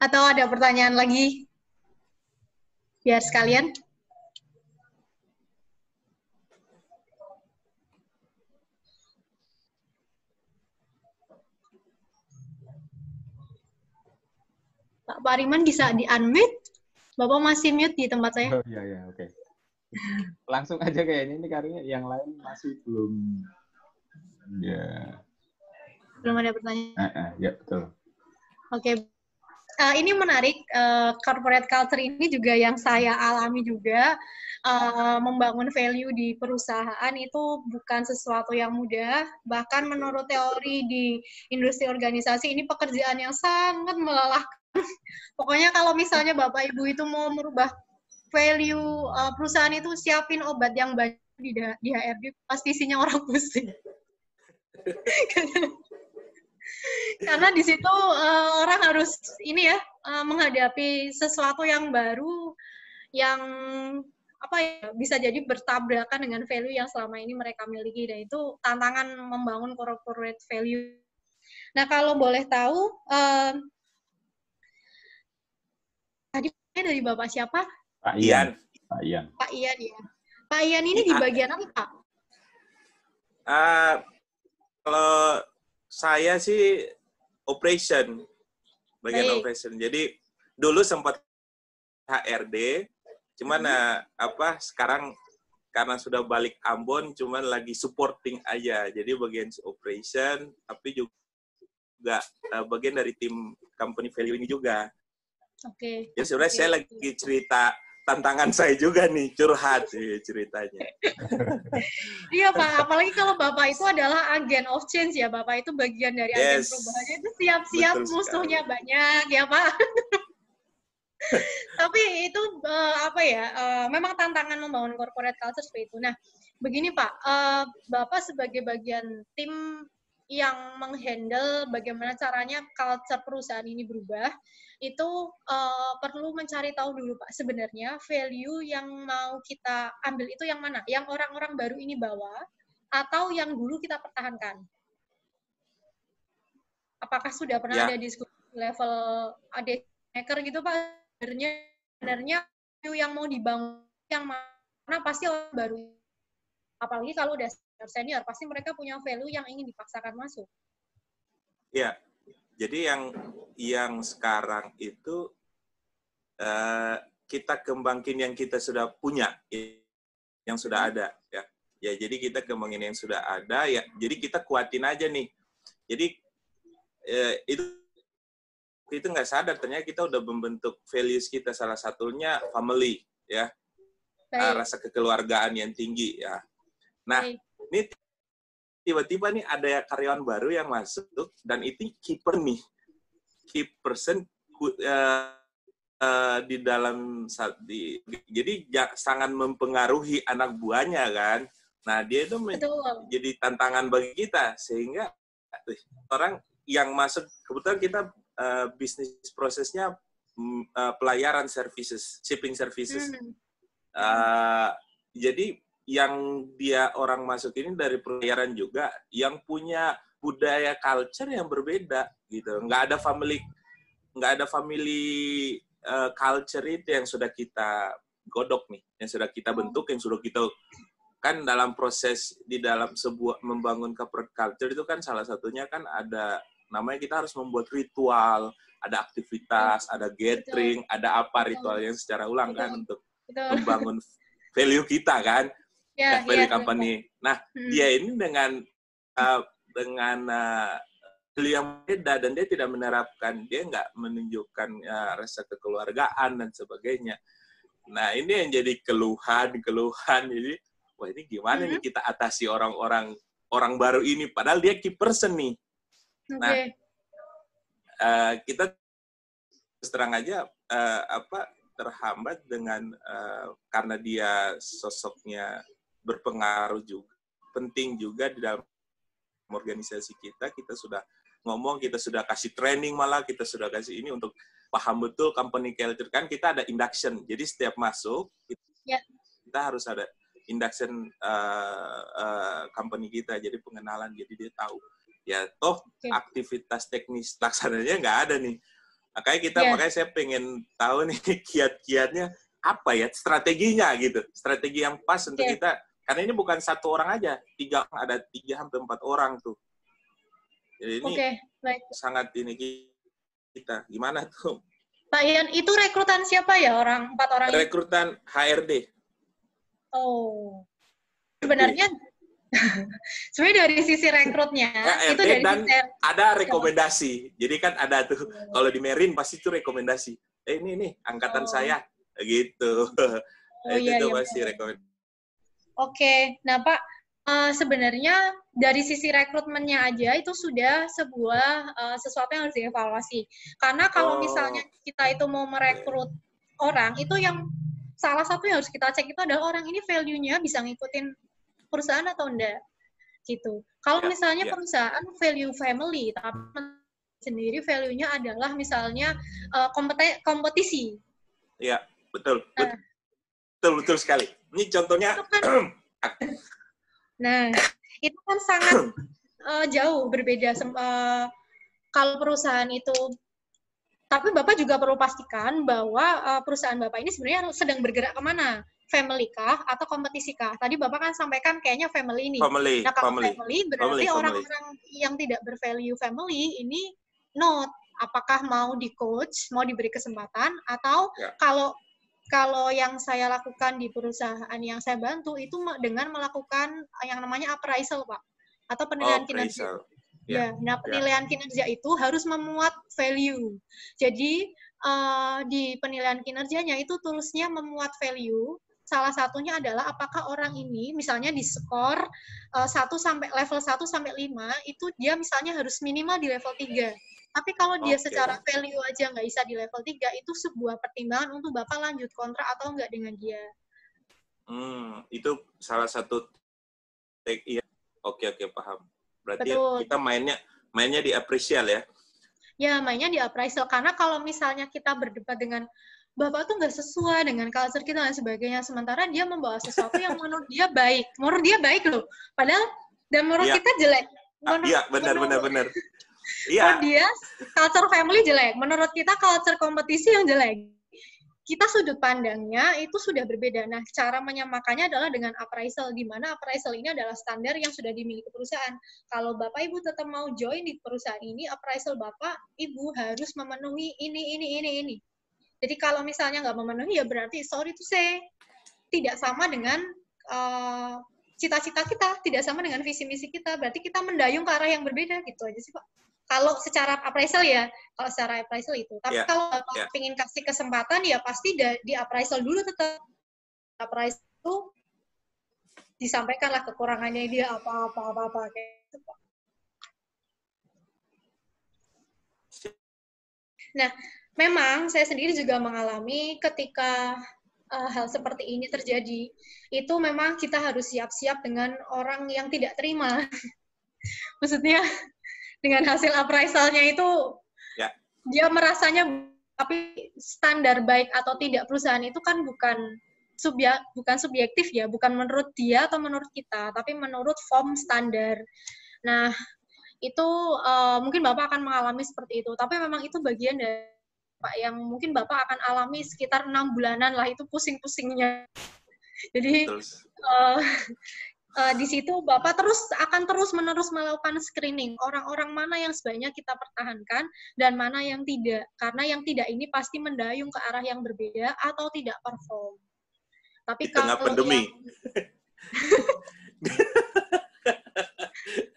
Atau ada pertanyaan lagi? Biar sekalian. Pak Pariman bisa di-unmute? Bapak masih mute di tempat saya. Oh iya, iya, oke. Okay. Langsung aja kayaknya ini karena yang lain masih belum ya. Yeah. Belum ada pertanyaan. uh, uh, ya, betul. Oke, okay uh, ini menarik uh, corporate culture ini juga yang saya alami juga uh, membangun value di perusahaan itu bukan sesuatu yang mudah bahkan menurut teori di industri organisasi ini pekerjaan yang sangat melelahkan pokoknya kalau misalnya bapak ibu itu mau merubah value uh, perusahaan itu siapin obat yang banyak di, di HRD pasti isinya orang pusing karena di situ uh, orang harus ini ya uh, menghadapi sesuatu yang baru yang apa ya bisa jadi bertabrakan dengan value yang selama ini mereka miliki dan itu tantangan membangun corporate value. Nah kalau boleh tahu uh, tadi dari bapak siapa? Pak Ian. Pak Ian. Pak Ian ya. Pak Ian ini di bagian apa? Uh, kalau saya sih operation, bagian operation. Jadi dulu sempat HRD, cuman hmm. Eh, apa sekarang karena sudah balik Ambon, cuman lagi supporting aja. Jadi bagian operation, tapi juga juga eh, bagian dari tim company value ini juga. Oke. Okay. Ya sebenarnya okay. saya lagi cerita tantangan saya juga nih curhat sih ceritanya. iya Pak, apalagi kalau Bapak itu adalah agen of change ya Bapak itu bagian dari yes. agen perubahan itu siap-siap musuhnya sekali. banyak ya Pak. Tapi itu uh, apa ya? Uh, memang tantangan membangun corporate culture seperti itu. Nah, begini Pak, uh, Bapak sebagai bagian tim yang menghandle bagaimana caranya culture perusahaan ini berubah itu uh, perlu mencari tahu dulu Pak sebenarnya value yang mau kita ambil itu yang mana yang orang-orang baru ini bawa atau yang dulu kita pertahankan apakah sudah pernah ya. ada diskusi level ada maker gitu Pak sebenarnya sebenarnya value yang mau dibangun yang mana pasti orang baru apalagi kalau udah senior senior pasti mereka punya value yang ingin dipaksakan masuk Iya, jadi yang yang sekarang itu uh, kita kembangkin yang kita sudah punya, yang sudah ada, ya. Ya, jadi kita kembangin yang sudah ada, ya. Jadi kita kuatin aja nih. Jadi uh, itu itu nggak sadar ternyata kita udah membentuk values kita salah satunya family, ya. Ah, Baik. rasa kekeluargaan yang tinggi, ya. Nah, Baik ini tiba-tiba nih ada ya karyawan baru yang masuk dan itu keeper nih key person uh, eh, uh, eh, di dalam di, jadi ya, sangat mempengaruhi anak buahnya kan nah dia itu menjadi jadi tantangan bagi kita sehingga eh, orang yang masuk kebetulan kita uh, bisnis prosesnya uh, pelayaran services shipping services hmm. uh, jadi yang dia orang masuk ini dari pelayaran juga yang punya budaya culture yang berbeda gitu nggak ada family nggak ada family uh, culture itu yang sudah kita godok nih yang sudah kita hmm. bentuk yang sudah kita kan dalam proses di dalam sebuah membangun corporate culture itu kan salah satunya kan ada namanya kita harus membuat ritual ada aktivitas iya. ada gathering ada apa ritual yang secara ulang kan untuk membangun value kita kan yeah, yeah, iya, iya, company. Iya. Nah, hmm. dia ini dengan uh, dengan uh, yang beda dan dia tidak menerapkan, dia nggak menunjukkan uh, rasa kekeluargaan dan sebagainya. Nah, ini yang jadi keluhan-keluhan. ini. wah ini gimana hmm. nih kita atasi orang-orang orang baru ini? Padahal dia key person nih. Okay. Nah, uh, kita terang aja uh, apa terhambat dengan uh, karena dia sosoknya berpengaruh juga penting juga di dalam organisasi kita kita sudah ngomong kita sudah kasih training malah kita sudah kasih ini untuk paham betul company culture kan kita ada induction jadi setiap masuk kita, ya. yeah. kita harus ada induction uh, uh, company kita jadi pengenalan jadi dia tahu ya toh okay. aktivitas teknis laksananya nggak ada nih makanya kita yeah. makanya saya pengen tahu nih kiat-kiatnya apa ya strateginya gitu strategi yang pas untuk ya. kita karena ini bukan satu orang aja, tiga ada tiga hampir empat orang tuh. Jadi ini okay, baik. sangat ini kita gimana tuh? Pak Ian, itu rekrutan siapa ya orang empat orang? Rekrutan HRD. Oh, sebenarnya sebenarnya dari sisi rekrutnya HRD itu dari dan sisi... ada rekomendasi. Jadi kan ada tuh oh. kalau di Merin pasti itu rekomendasi. Eh ini nih angkatan oh. saya gitu. Oh, itu iya, tuh iya, pasti iya. rekomendasi Oke, nah Pak, uh, sebenarnya dari sisi rekrutmennya aja itu sudah sebuah uh, sesuatu yang harus dievaluasi. Karena kalau misalnya kita itu mau merekrut orang, itu yang salah satu yang harus kita cek itu adalah orang ini value-nya bisa ngikutin perusahaan atau enggak gitu. Kalau yeah, misalnya yeah. perusahaan value family tapi sendiri value-nya adalah misalnya uh, kompetisi. Iya, betul. uh. Betul betul sekali ini contohnya. Kan nah, itu kan sangat uh, jauh berbeda. Uh, kalau perusahaan itu, tapi Bapak juga perlu pastikan bahwa uh, perusahaan Bapak ini sebenarnya sedang bergerak kemana? Family kah atau kompetisi kah? Tadi Bapak kan sampaikan kayaknya family ini. Family, nah, kalau family, family berarti orang-orang yang tidak bervalue family ini not apakah mau di coach, mau diberi kesempatan atau ya. kalau kalau yang saya lakukan di perusahaan yang saya bantu itu dengan melakukan eh, yang namanya appraisal, Pak, atau penilaian oh, kinerja. Yeah. Ya, nah ya. penilaian yeah. kinerja itu harus memuat value. Jadi uh, di penilaian kinerjanya itu tulisnya memuat value. Salah satunya adalah apakah orang ini misalnya di skor uh, eh, 1 sampai level 1 sampai 5 itu dia misalnya harus minimal di level 3 tapi kalau dia okay. secara value aja nggak bisa di level 3, itu sebuah pertimbangan untuk Bapak lanjut kontrak atau nggak dengan dia. Hmm, itu salah satu take iya. Oke, oke, paham. Berarti Betul. kita mainnya mainnya di appraisal ya. Ya, mainnya di appraisal karena kalau misalnya kita berdebat dengan Bapak tuh nggak sesuai dengan culture kita dan sebagainya. Sementara dia membawa sesuatu yang menurut dia baik. Menurut dia baik loh. Padahal dan menurut ya. kita jelek. Ah, iya, benar, benar, benar yeah. oh dia culture family jelek menurut kita culture kompetisi yang jelek kita sudut pandangnya itu sudah berbeda. Nah, cara menyamakannya adalah dengan appraisal, di mana appraisal ini adalah standar yang sudah dimiliki perusahaan. Kalau Bapak Ibu tetap mau join di perusahaan ini, appraisal Bapak Ibu harus memenuhi ini, ini, ini, ini. Jadi kalau misalnya nggak memenuhi, ya berarti sorry to say, tidak sama dengan eh, cita-cita uh, cita -cita kita, tidak sama dengan visi misi kita. Berarti kita mendayung ke arah yang berbeda, gitu aja sih Pak kalau secara appraisal ya kalau secara appraisal itu tapi yeah. kalau bapak yeah. ingin kasih kesempatan ya pasti di appraisal dulu tetap appraisal itu disampaikanlah kekurangannya dia apa apa apa apa kayak gitu, Nah, memang saya sendiri juga mengalami ketika uh, hal seperti ini terjadi, itu memang kita harus siap-siap dengan orang yang tidak terima. Maksudnya dengan hasil appraisalnya itu ya. dia merasanya tapi standar baik atau tidak perusahaan itu kan bukan subjek bukan subjektif ya, bukan menurut dia atau menurut kita, tapi menurut form standar. Nah, itu uh, mungkin Bapak akan mengalami seperti itu, tapi memang itu bagian dari Pak yang mungkin Bapak akan alami sekitar enam bulanan lah itu pusing-pusingnya. Jadi uh, uh, di situ Bapak terus akan terus menerus melakukan screening orang-orang mana yang sebaiknya kita pertahankan dan mana yang tidak karena yang tidak ini pasti mendayung ke arah yang berbeda atau tidak perform. Tapi di tengah pandemi. Yang...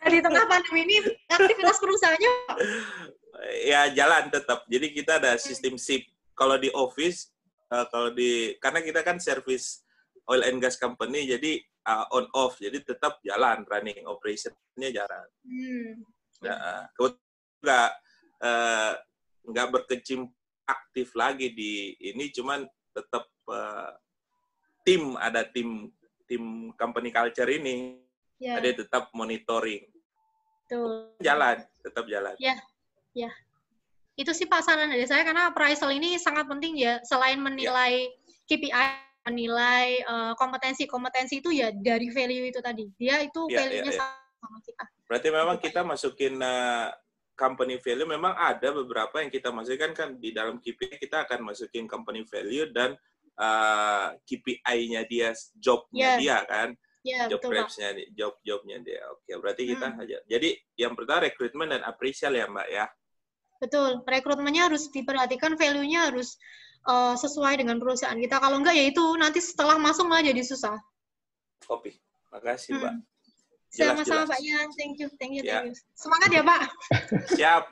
Nah, di tengah pandemi ini aktivitas perusahaannya ya jalan tetap. Jadi kita ada sistem sip. Kalau di office, eh, kalau di karena kita kan service oil and gas company, jadi uh, on off jadi tetap jalan running operationnya jalan hmm. nah, uh, nggak uh, nggak berkecim aktif lagi di ini cuman tetap uh, tim ada tim tim company culture ini yeah. ada tetap monitoring Tuh. jalan tetap jalan ya yeah. ya yeah. itu sih pasangan dari saya karena appraisal ini sangat penting ya selain ya. menilai yeah. KPI menilai kompetensi-kompetensi eh, uh, itu ya dari value itu tadi. Dia itu ya, value-nya ya, ya. sama kita. Berarti memang gitu. kita masukin uh, company value memang ada beberapa yang kita masukkan kan di dalam KPI kita akan masukin company value dan uh, eh, KPI-nya dia, jobnya yeah. dia kan. Yeah, job reps nya job jobnya dia. Oke, berarti kita hmm. aja. Jadi yang pertama rekrutmen dan appraisal ya, Mbak ya. Betul. Rekrutmennya harus diperhatikan, value-nya harus uh, sesuai dengan perusahaan kita. Kalau enggak ya itu nanti setelah masuk malah jadi susah. Kopi. Makasih, hmm. Pak. Hmm. Sama-sama, Pak Ian. Thank you, thank you, ya. thank you. Semangat ya, Pak. Siap.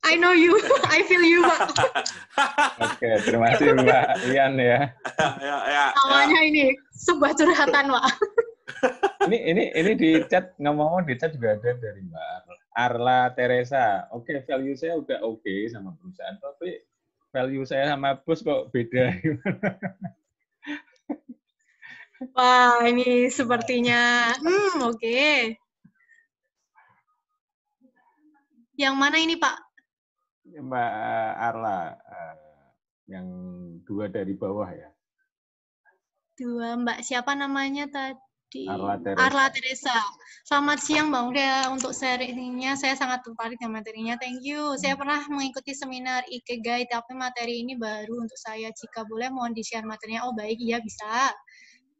I know you, I feel you, Pak. Oke, okay, terima kasih Pak Ian ya. ya. ya, ya, Awalnya ya. ini sebuah curhatan, Pak. ini ini ini di chat ngomong di chat juga ada dari Mbak Arla Teresa. Oke, okay, value saya udah oke okay sama perusahaan, tapi value saya sama bos kok beda. Wah, ini sepertinya, hmm, oke. Okay. Yang mana ini, Pak? Mbak eh, Arla, eh, yang dua dari bawah ya. Dua, Mbak siapa namanya tadi? di Arla Teresa. Arla Teresa. Selamat siang Bang Uda untuk serinya saya sangat tertarik dengan materinya. Thank you. Saya pernah mengikuti seminar Ikegai, tapi materi ini baru untuk saya. Jika boleh mohon di-share materinya. Oh baik, iya bisa.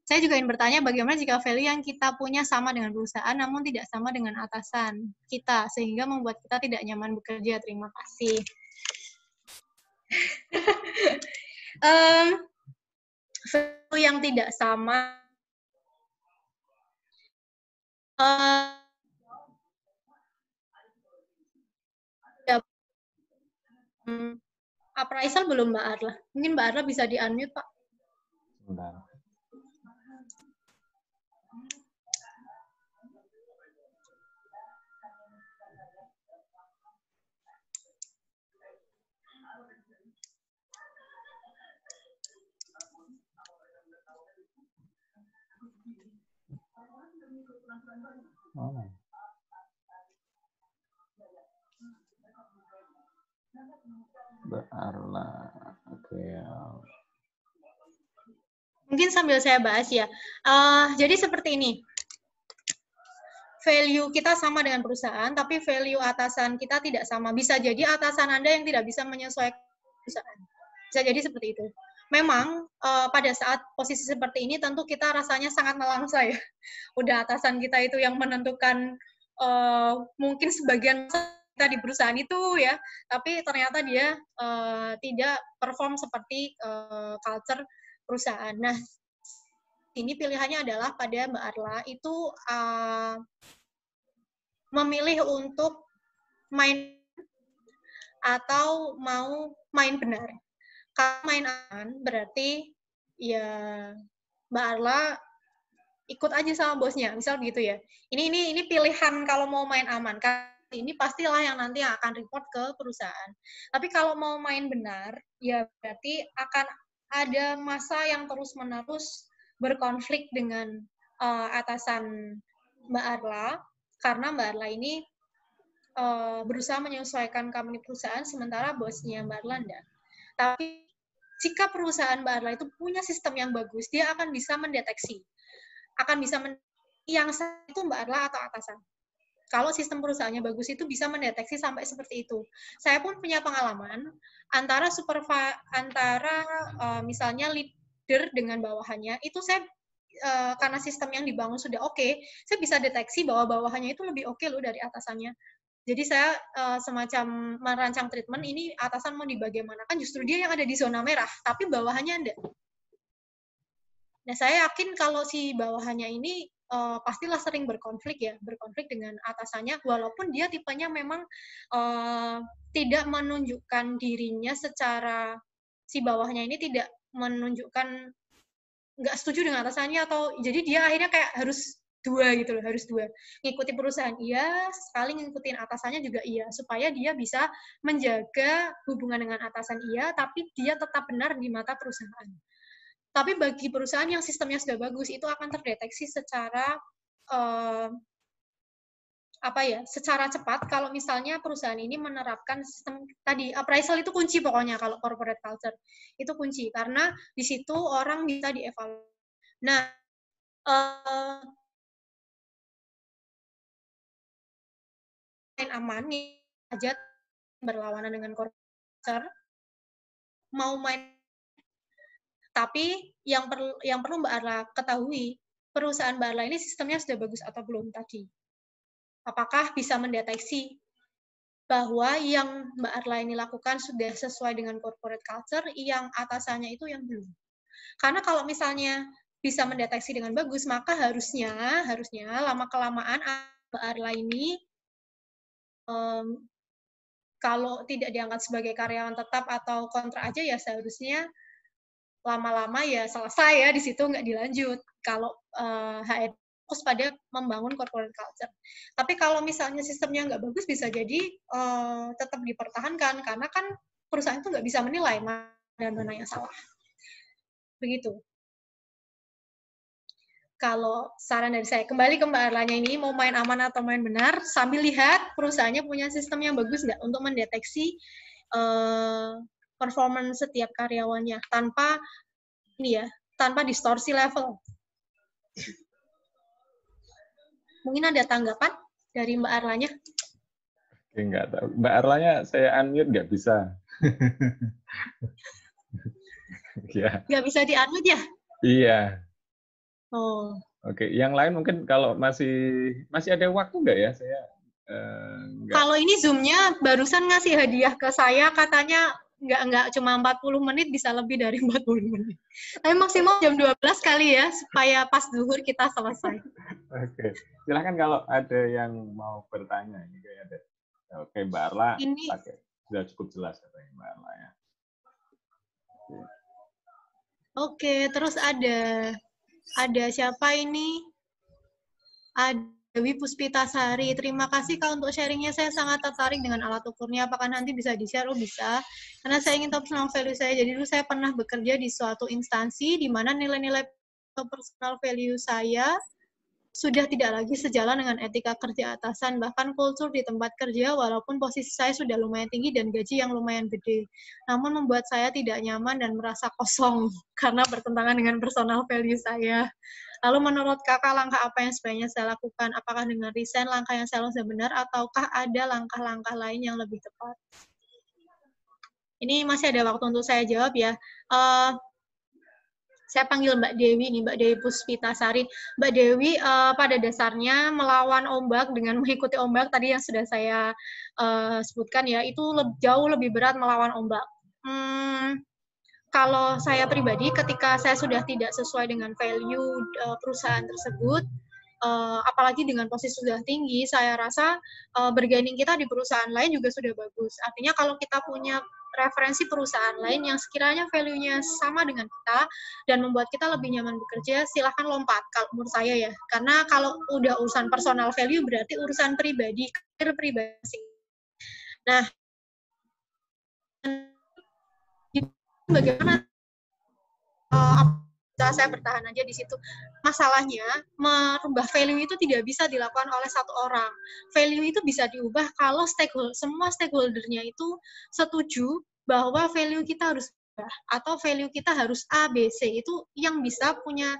Saya juga ingin bertanya bagaimana jika value yang kita punya sama dengan perusahaan namun tidak sama dengan atasan kita sehingga membuat kita tidak nyaman bekerja. Terima kasih. um, value yang tidak sama uh, appraisal belum Mbak Arla. Mungkin Mbak Arla bisa di-unmute, Pak. Sebentar. Oh. Mungkin sambil saya bahas ya. Uh, jadi seperti ini. Value kita sama dengan perusahaan, tapi value atasan kita tidak sama. Bisa jadi atasan Anda yang tidak bisa menyesuaikan perusahaan. Bisa jadi seperti itu memang uh, pada saat posisi seperti ini tentu kita rasanya sangat melangsa ya. Udah atasan kita itu yang menentukan uh, mungkin sebagian kita di perusahaan itu ya, tapi ternyata dia uh, tidak perform seperti uh, culture perusahaan. Nah, ini pilihannya adalah pada Mbak Arla itu uh, memilih untuk main atau mau main benar kalau main aman berarti ya Mbak Arla ikut aja sama bosnya, misal gitu ya. Ini ini ini pilihan kalau mau main aman kan ini pastilah yang nanti akan report ke perusahaan. Tapi kalau mau main benar, ya berarti akan ada masa yang terus-menerus berkonflik dengan uh, atasan Mbak Arla karena Mbak Arla ini uh, berusaha menyesuaikan company perusahaan sementara bosnya Mbak Arla enggak. Tapi jika perusahaan Barla itu punya sistem yang bagus, dia akan bisa mendeteksi, akan bisa men yang itu Mbak Arla atau atasan. Kalau sistem perusahaannya bagus itu bisa mendeteksi sampai seperti itu. Saya pun punya pengalaman antara superva antara uh, misalnya leader dengan bawahannya itu saya uh, karena sistem yang dibangun sudah oke, okay, saya bisa deteksi bahwa bawahannya itu lebih oke okay loh dari atasannya. Jadi saya uh, semacam merancang treatment ini atasan mau dibagaimanakan justru dia yang ada di zona merah, tapi bawahannya enggak. Nah, saya yakin kalau si bawahannya ini uh, pastilah sering berkonflik ya, berkonflik dengan atasannya walaupun dia tipenya memang uh, tidak menunjukkan dirinya secara si bawahnya ini tidak menunjukkan nggak setuju dengan atasannya atau jadi dia akhirnya kayak harus dua gitu loh harus dua ngikutin perusahaan iya sekali ngikutin atasannya juga iya supaya dia bisa menjaga hubungan dengan atasan iya tapi dia tetap benar di mata perusahaan tapi bagi perusahaan yang sistemnya sudah bagus itu akan terdeteksi secara uh, apa ya secara cepat kalau misalnya perusahaan ini menerapkan sistem tadi appraisal itu kunci pokoknya kalau corporate culture itu kunci karena di situ orang bisa dievaluasi nah uh, selain nih aja berlawanan dengan koruptor mau main tapi yang perlu yang perlu Mbak Arla ketahui perusahaan Mbak Arla ini sistemnya sudah bagus atau belum tadi apakah bisa mendeteksi bahwa yang Mbak Arla ini lakukan sudah sesuai dengan corporate culture yang atasannya itu yang belum karena kalau misalnya bisa mendeteksi dengan bagus maka harusnya harusnya lama kelamaan Mbak Arla ini um, kalau tidak diangkat sebagai karyawan tetap atau kontrak aja ya seharusnya lama-lama ya selesai ya di situ nggak dilanjut kalau uh, HR fokus pada membangun corporate culture. Tapi kalau misalnya sistemnya nggak bagus bisa jadi uh, tetap dipertahankan karena kan perusahaan itu nggak bisa menilai mana dan mana yang salah. Begitu kalau saran dari saya kembali ke Mbak Arlanya ini mau main aman atau main benar sambil lihat perusahaannya punya sistem yang bagus nggak untuk mendeteksi uh, performance setiap karyawannya tanpa ini ya tanpa distorsi level. Mungkin ada tanggapan dari Mbak Arlanya? Oke, nggak tahu. Mbak Arlanya saya unmute nggak bisa. ya. Nggak bisa di unmute ya? Iya. Oh. Oke, yang lain mungkin kalau masih masih ada waktu nggak ya saya? Uh, kalau ini zoomnya barusan ngasih hadiah ke saya katanya nggak nggak cuma 40 menit bisa lebih dari 40 menit. Tapi maksimal jam 12 kali ya supaya pas duhur kita selesai. Oke, silahkan kalau ada yang mau bertanya ini kayak ada. Oke, Mbak Arla, ini... pakai. sudah cukup jelas katanya Mbak Arla ya. Oke, okay, terus ada ada siapa ini? Ada Dewi Puspitasari. Terima kasih Kak untuk sharingnya. Saya sangat tertarik dengan alat ukurnya. Apakah nanti bisa di-share? Oh bisa. Karena saya ingin tahu personal value saya. Jadi dulu saya pernah bekerja di suatu instansi di mana nilai-nilai personal value saya sudah tidak lagi sejalan dengan etika kerja atasan, bahkan kultur di tempat kerja walaupun posisi saya sudah lumayan tinggi dan gaji yang lumayan gede. Namun membuat saya tidak nyaman dan merasa kosong karena bertentangan dengan personal value saya. Lalu menurut kakak langkah apa yang sebaiknya saya lakukan? Apakah dengan resign langkah yang saya lakukan benar ataukah ada langkah-langkah lain yang lebih tepat? Ini masih ada waktu untuk saya jawab ya. Uh, saya panggil Mbak Dewi nih, Mbak Dewi Puspita Sari. Mbak Dewi uh, pada dasarnya melawan ombak dengan mengikuti ombak tadi yang sudah saya uh, sebutkan ya, itu lebih, jauh lebih berat melawan ombak. Hmm, kalau saya pribadi, ketika saya sudah tidak sesuai dengan value uh, perusahaan tersebut, uh, apalagi dengan posisi sudah tinggi, saya rasa uh, bergaining kita di perusahaan lain juga sudah bagus. Artinya kalau kita punya referensi perusahaan lain yang sekiranya value-nya sama dengan kita dan membuat kita lebih nyaman bekerja, silahkan lompat kalau menurut saya ya. Karena kalau udah urusan personal value berarti urusan pribadi, karir pribadi. Nah, bagaimana eh, bisa nah, saya bertahan aja di situ masalahnya merubah value itu tidak bisa dilakukan oleh satu orang value itu bisa diubah kalau stakeholder semua stakeholdernya itu setuju bahwa value kita harus atau value kita harus A B C itu yang bisa punya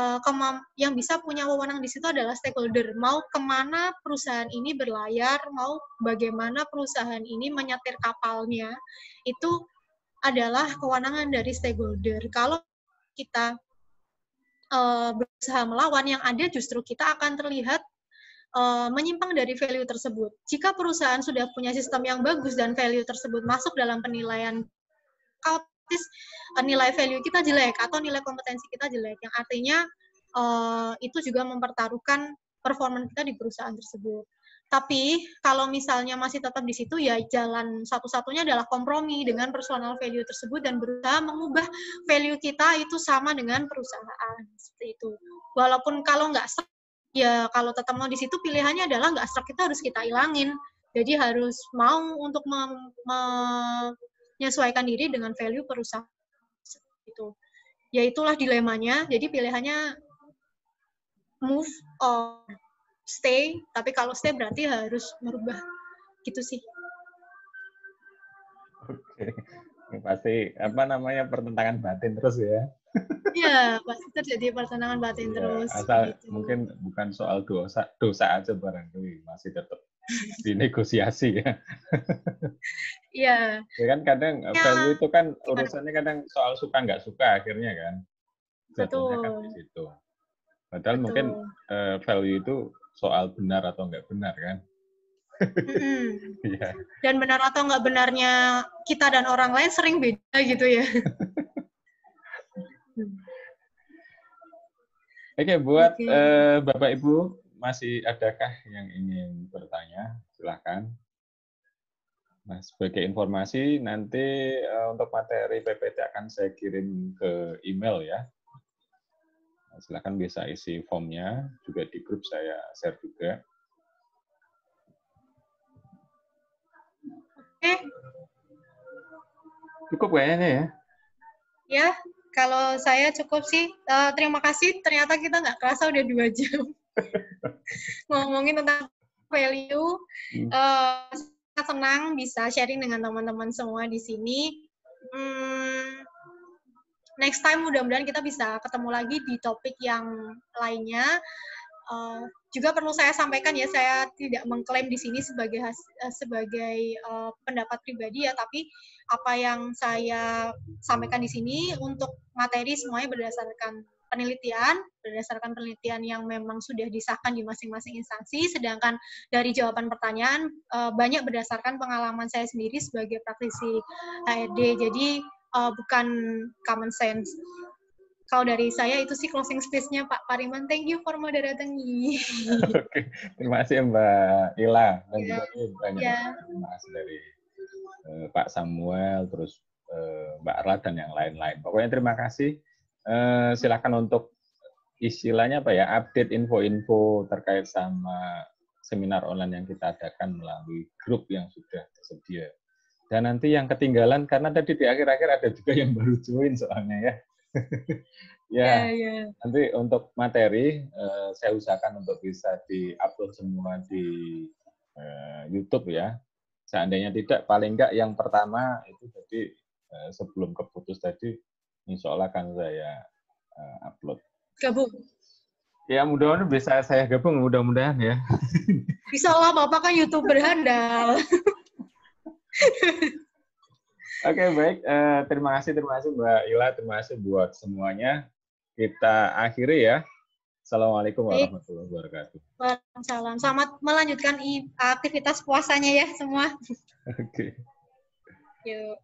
uh, kemam yang bisa punya wewenang di situ adalah stakeholder mau kemana perusahaan ini berlayar mau bagaimana perusahaan ini menyetir kapalnya itu adalah kewenangan dari stakeholder kalau kita uh, berusaha melawan, yang ada justru kita akan terlihat uh, menyimpang dari value tersebut. Jika perusahaan sudah punya sistem yang bagus dan value tersebut masuk dalam penilaian kaltis, uh, eh, nilai value kita jelek atau nilai kompetensi kita jelek, yang artinya uh, itu juga mempertaruhkan performa kita di perusahaan tersebut. Tapi kalau misalnya masih tetap di situ ya jalan satu-satunya adalah kompromi dengan personal value tersebut dan berusaha mengubah value kita itu sama dengan perusahaan seperti itu. Walaupun kalau nggak stuck, ya kalau tetap mau di situ pilihannya adalah nggak stuck kita harus kita ilangin. Jadi harus mau untuk menyesuaikan diri dengan value perusahaan itu. Ya itulah dilemanya. Jadi pilihannya move on stay tapi kalau stay berarti harus merubah gitu sih oke okay. pasti apa namanya pertentangan batin terus ya Iya, pasti terjadi pertentangan batin ya, terus. Asal gitu. mungkin bukan soal dosa, dosa aja barangkali masih tetap dinegosiasi ya. Iya. ya kan kadang ya, value itu kan urusannya kadang soal suka nggak suka akhirnya kan. Jatuhnya betul. Kan di situ. Padahal betul. mungkin uh, eh, value itu soal benar atau enggak benar kan. Iya. Dan benar atau enggak benarnya kita dan orang lain sering beda gitu ya. Oke, okay, buat okay. Uh, eh, Bapak Ibu masih adakah yang ingin bertanya? Silahkan. Nah, sebagai informasi nanti uh, untuk materi PPT akan saya kirim ke email ya silahkan bisa isi formnya juga di grup saya share juga. Oke. Cukup kayaknya ya. Ya, kalau saya cukup sih. Uh, terima kasih. Ternyata kita nggak kerasa udah dua jam ngomongin tentang value. Uh, senang bisa sharing dengan teman-teman semua di sini. Hmm, next time mudah-mudahan kita bisa ketemu lagi di topik yang lainnya. Uh, juga perlu saya sampaikan ya, saya tidak mengklaim di sini sebagai eh, sebagai uh, pendapat pribadi ya, tapi apa yang saya sampaikan di sini untuk materi semuanya berdasarkan penelitian berdasarkan penelitian yang memang sudah disahkan di masing-masing instansi sedangkan dari jawaban pertanyaan banyak berdasarkan pengalaman saya sendiri sebagai praktisi HRD jadi uh, bukan common sense. Kalau dari saya itu sih closing space-nya Pak Pariman. Thank you for moderatengi. Oke, terima kasih Mbak Ila dan yeah. juga banyak yeah. terima kasih dari uh, Pak Samuel, terus uh, Mbak Arla dan yang lain-lain. Pokoknya terima kasih. Uh, silakan untuk istilahnya apa ya update info-info terkait sama seminar online yang kita adakan melalui grup yang sudah tersedia. Dan nanti yang ketinggalan karena tadi di akhir-akhir ada juga yang baru join soalnya ya. ya, yeah, yeah. nanti untuk materi uh, saya usahakan untuk bisa di-upload semua di uh, YouTube ya. Seandainya tidak, paling enggak yang pertama itu tadi uh, sebelum keputus tadi, insya Allah akan saya uh, upload. Gabung. Ya mudah-mudahan bisa saya gabung, mudah-mudahan ya. Bisa allah Bapak kan youtuber handal. Oke okay, baik, uh, terima kasih terima kasih Mbak Ila, terima kasih buat semuanya. Kita akhiri ya. Assalamualaikum warahmatullahi wabarakatuh. Waalaikumsalam. Selamat melanjutkan aktivitas puasanya ya semua. Oke. Okay. Yuk.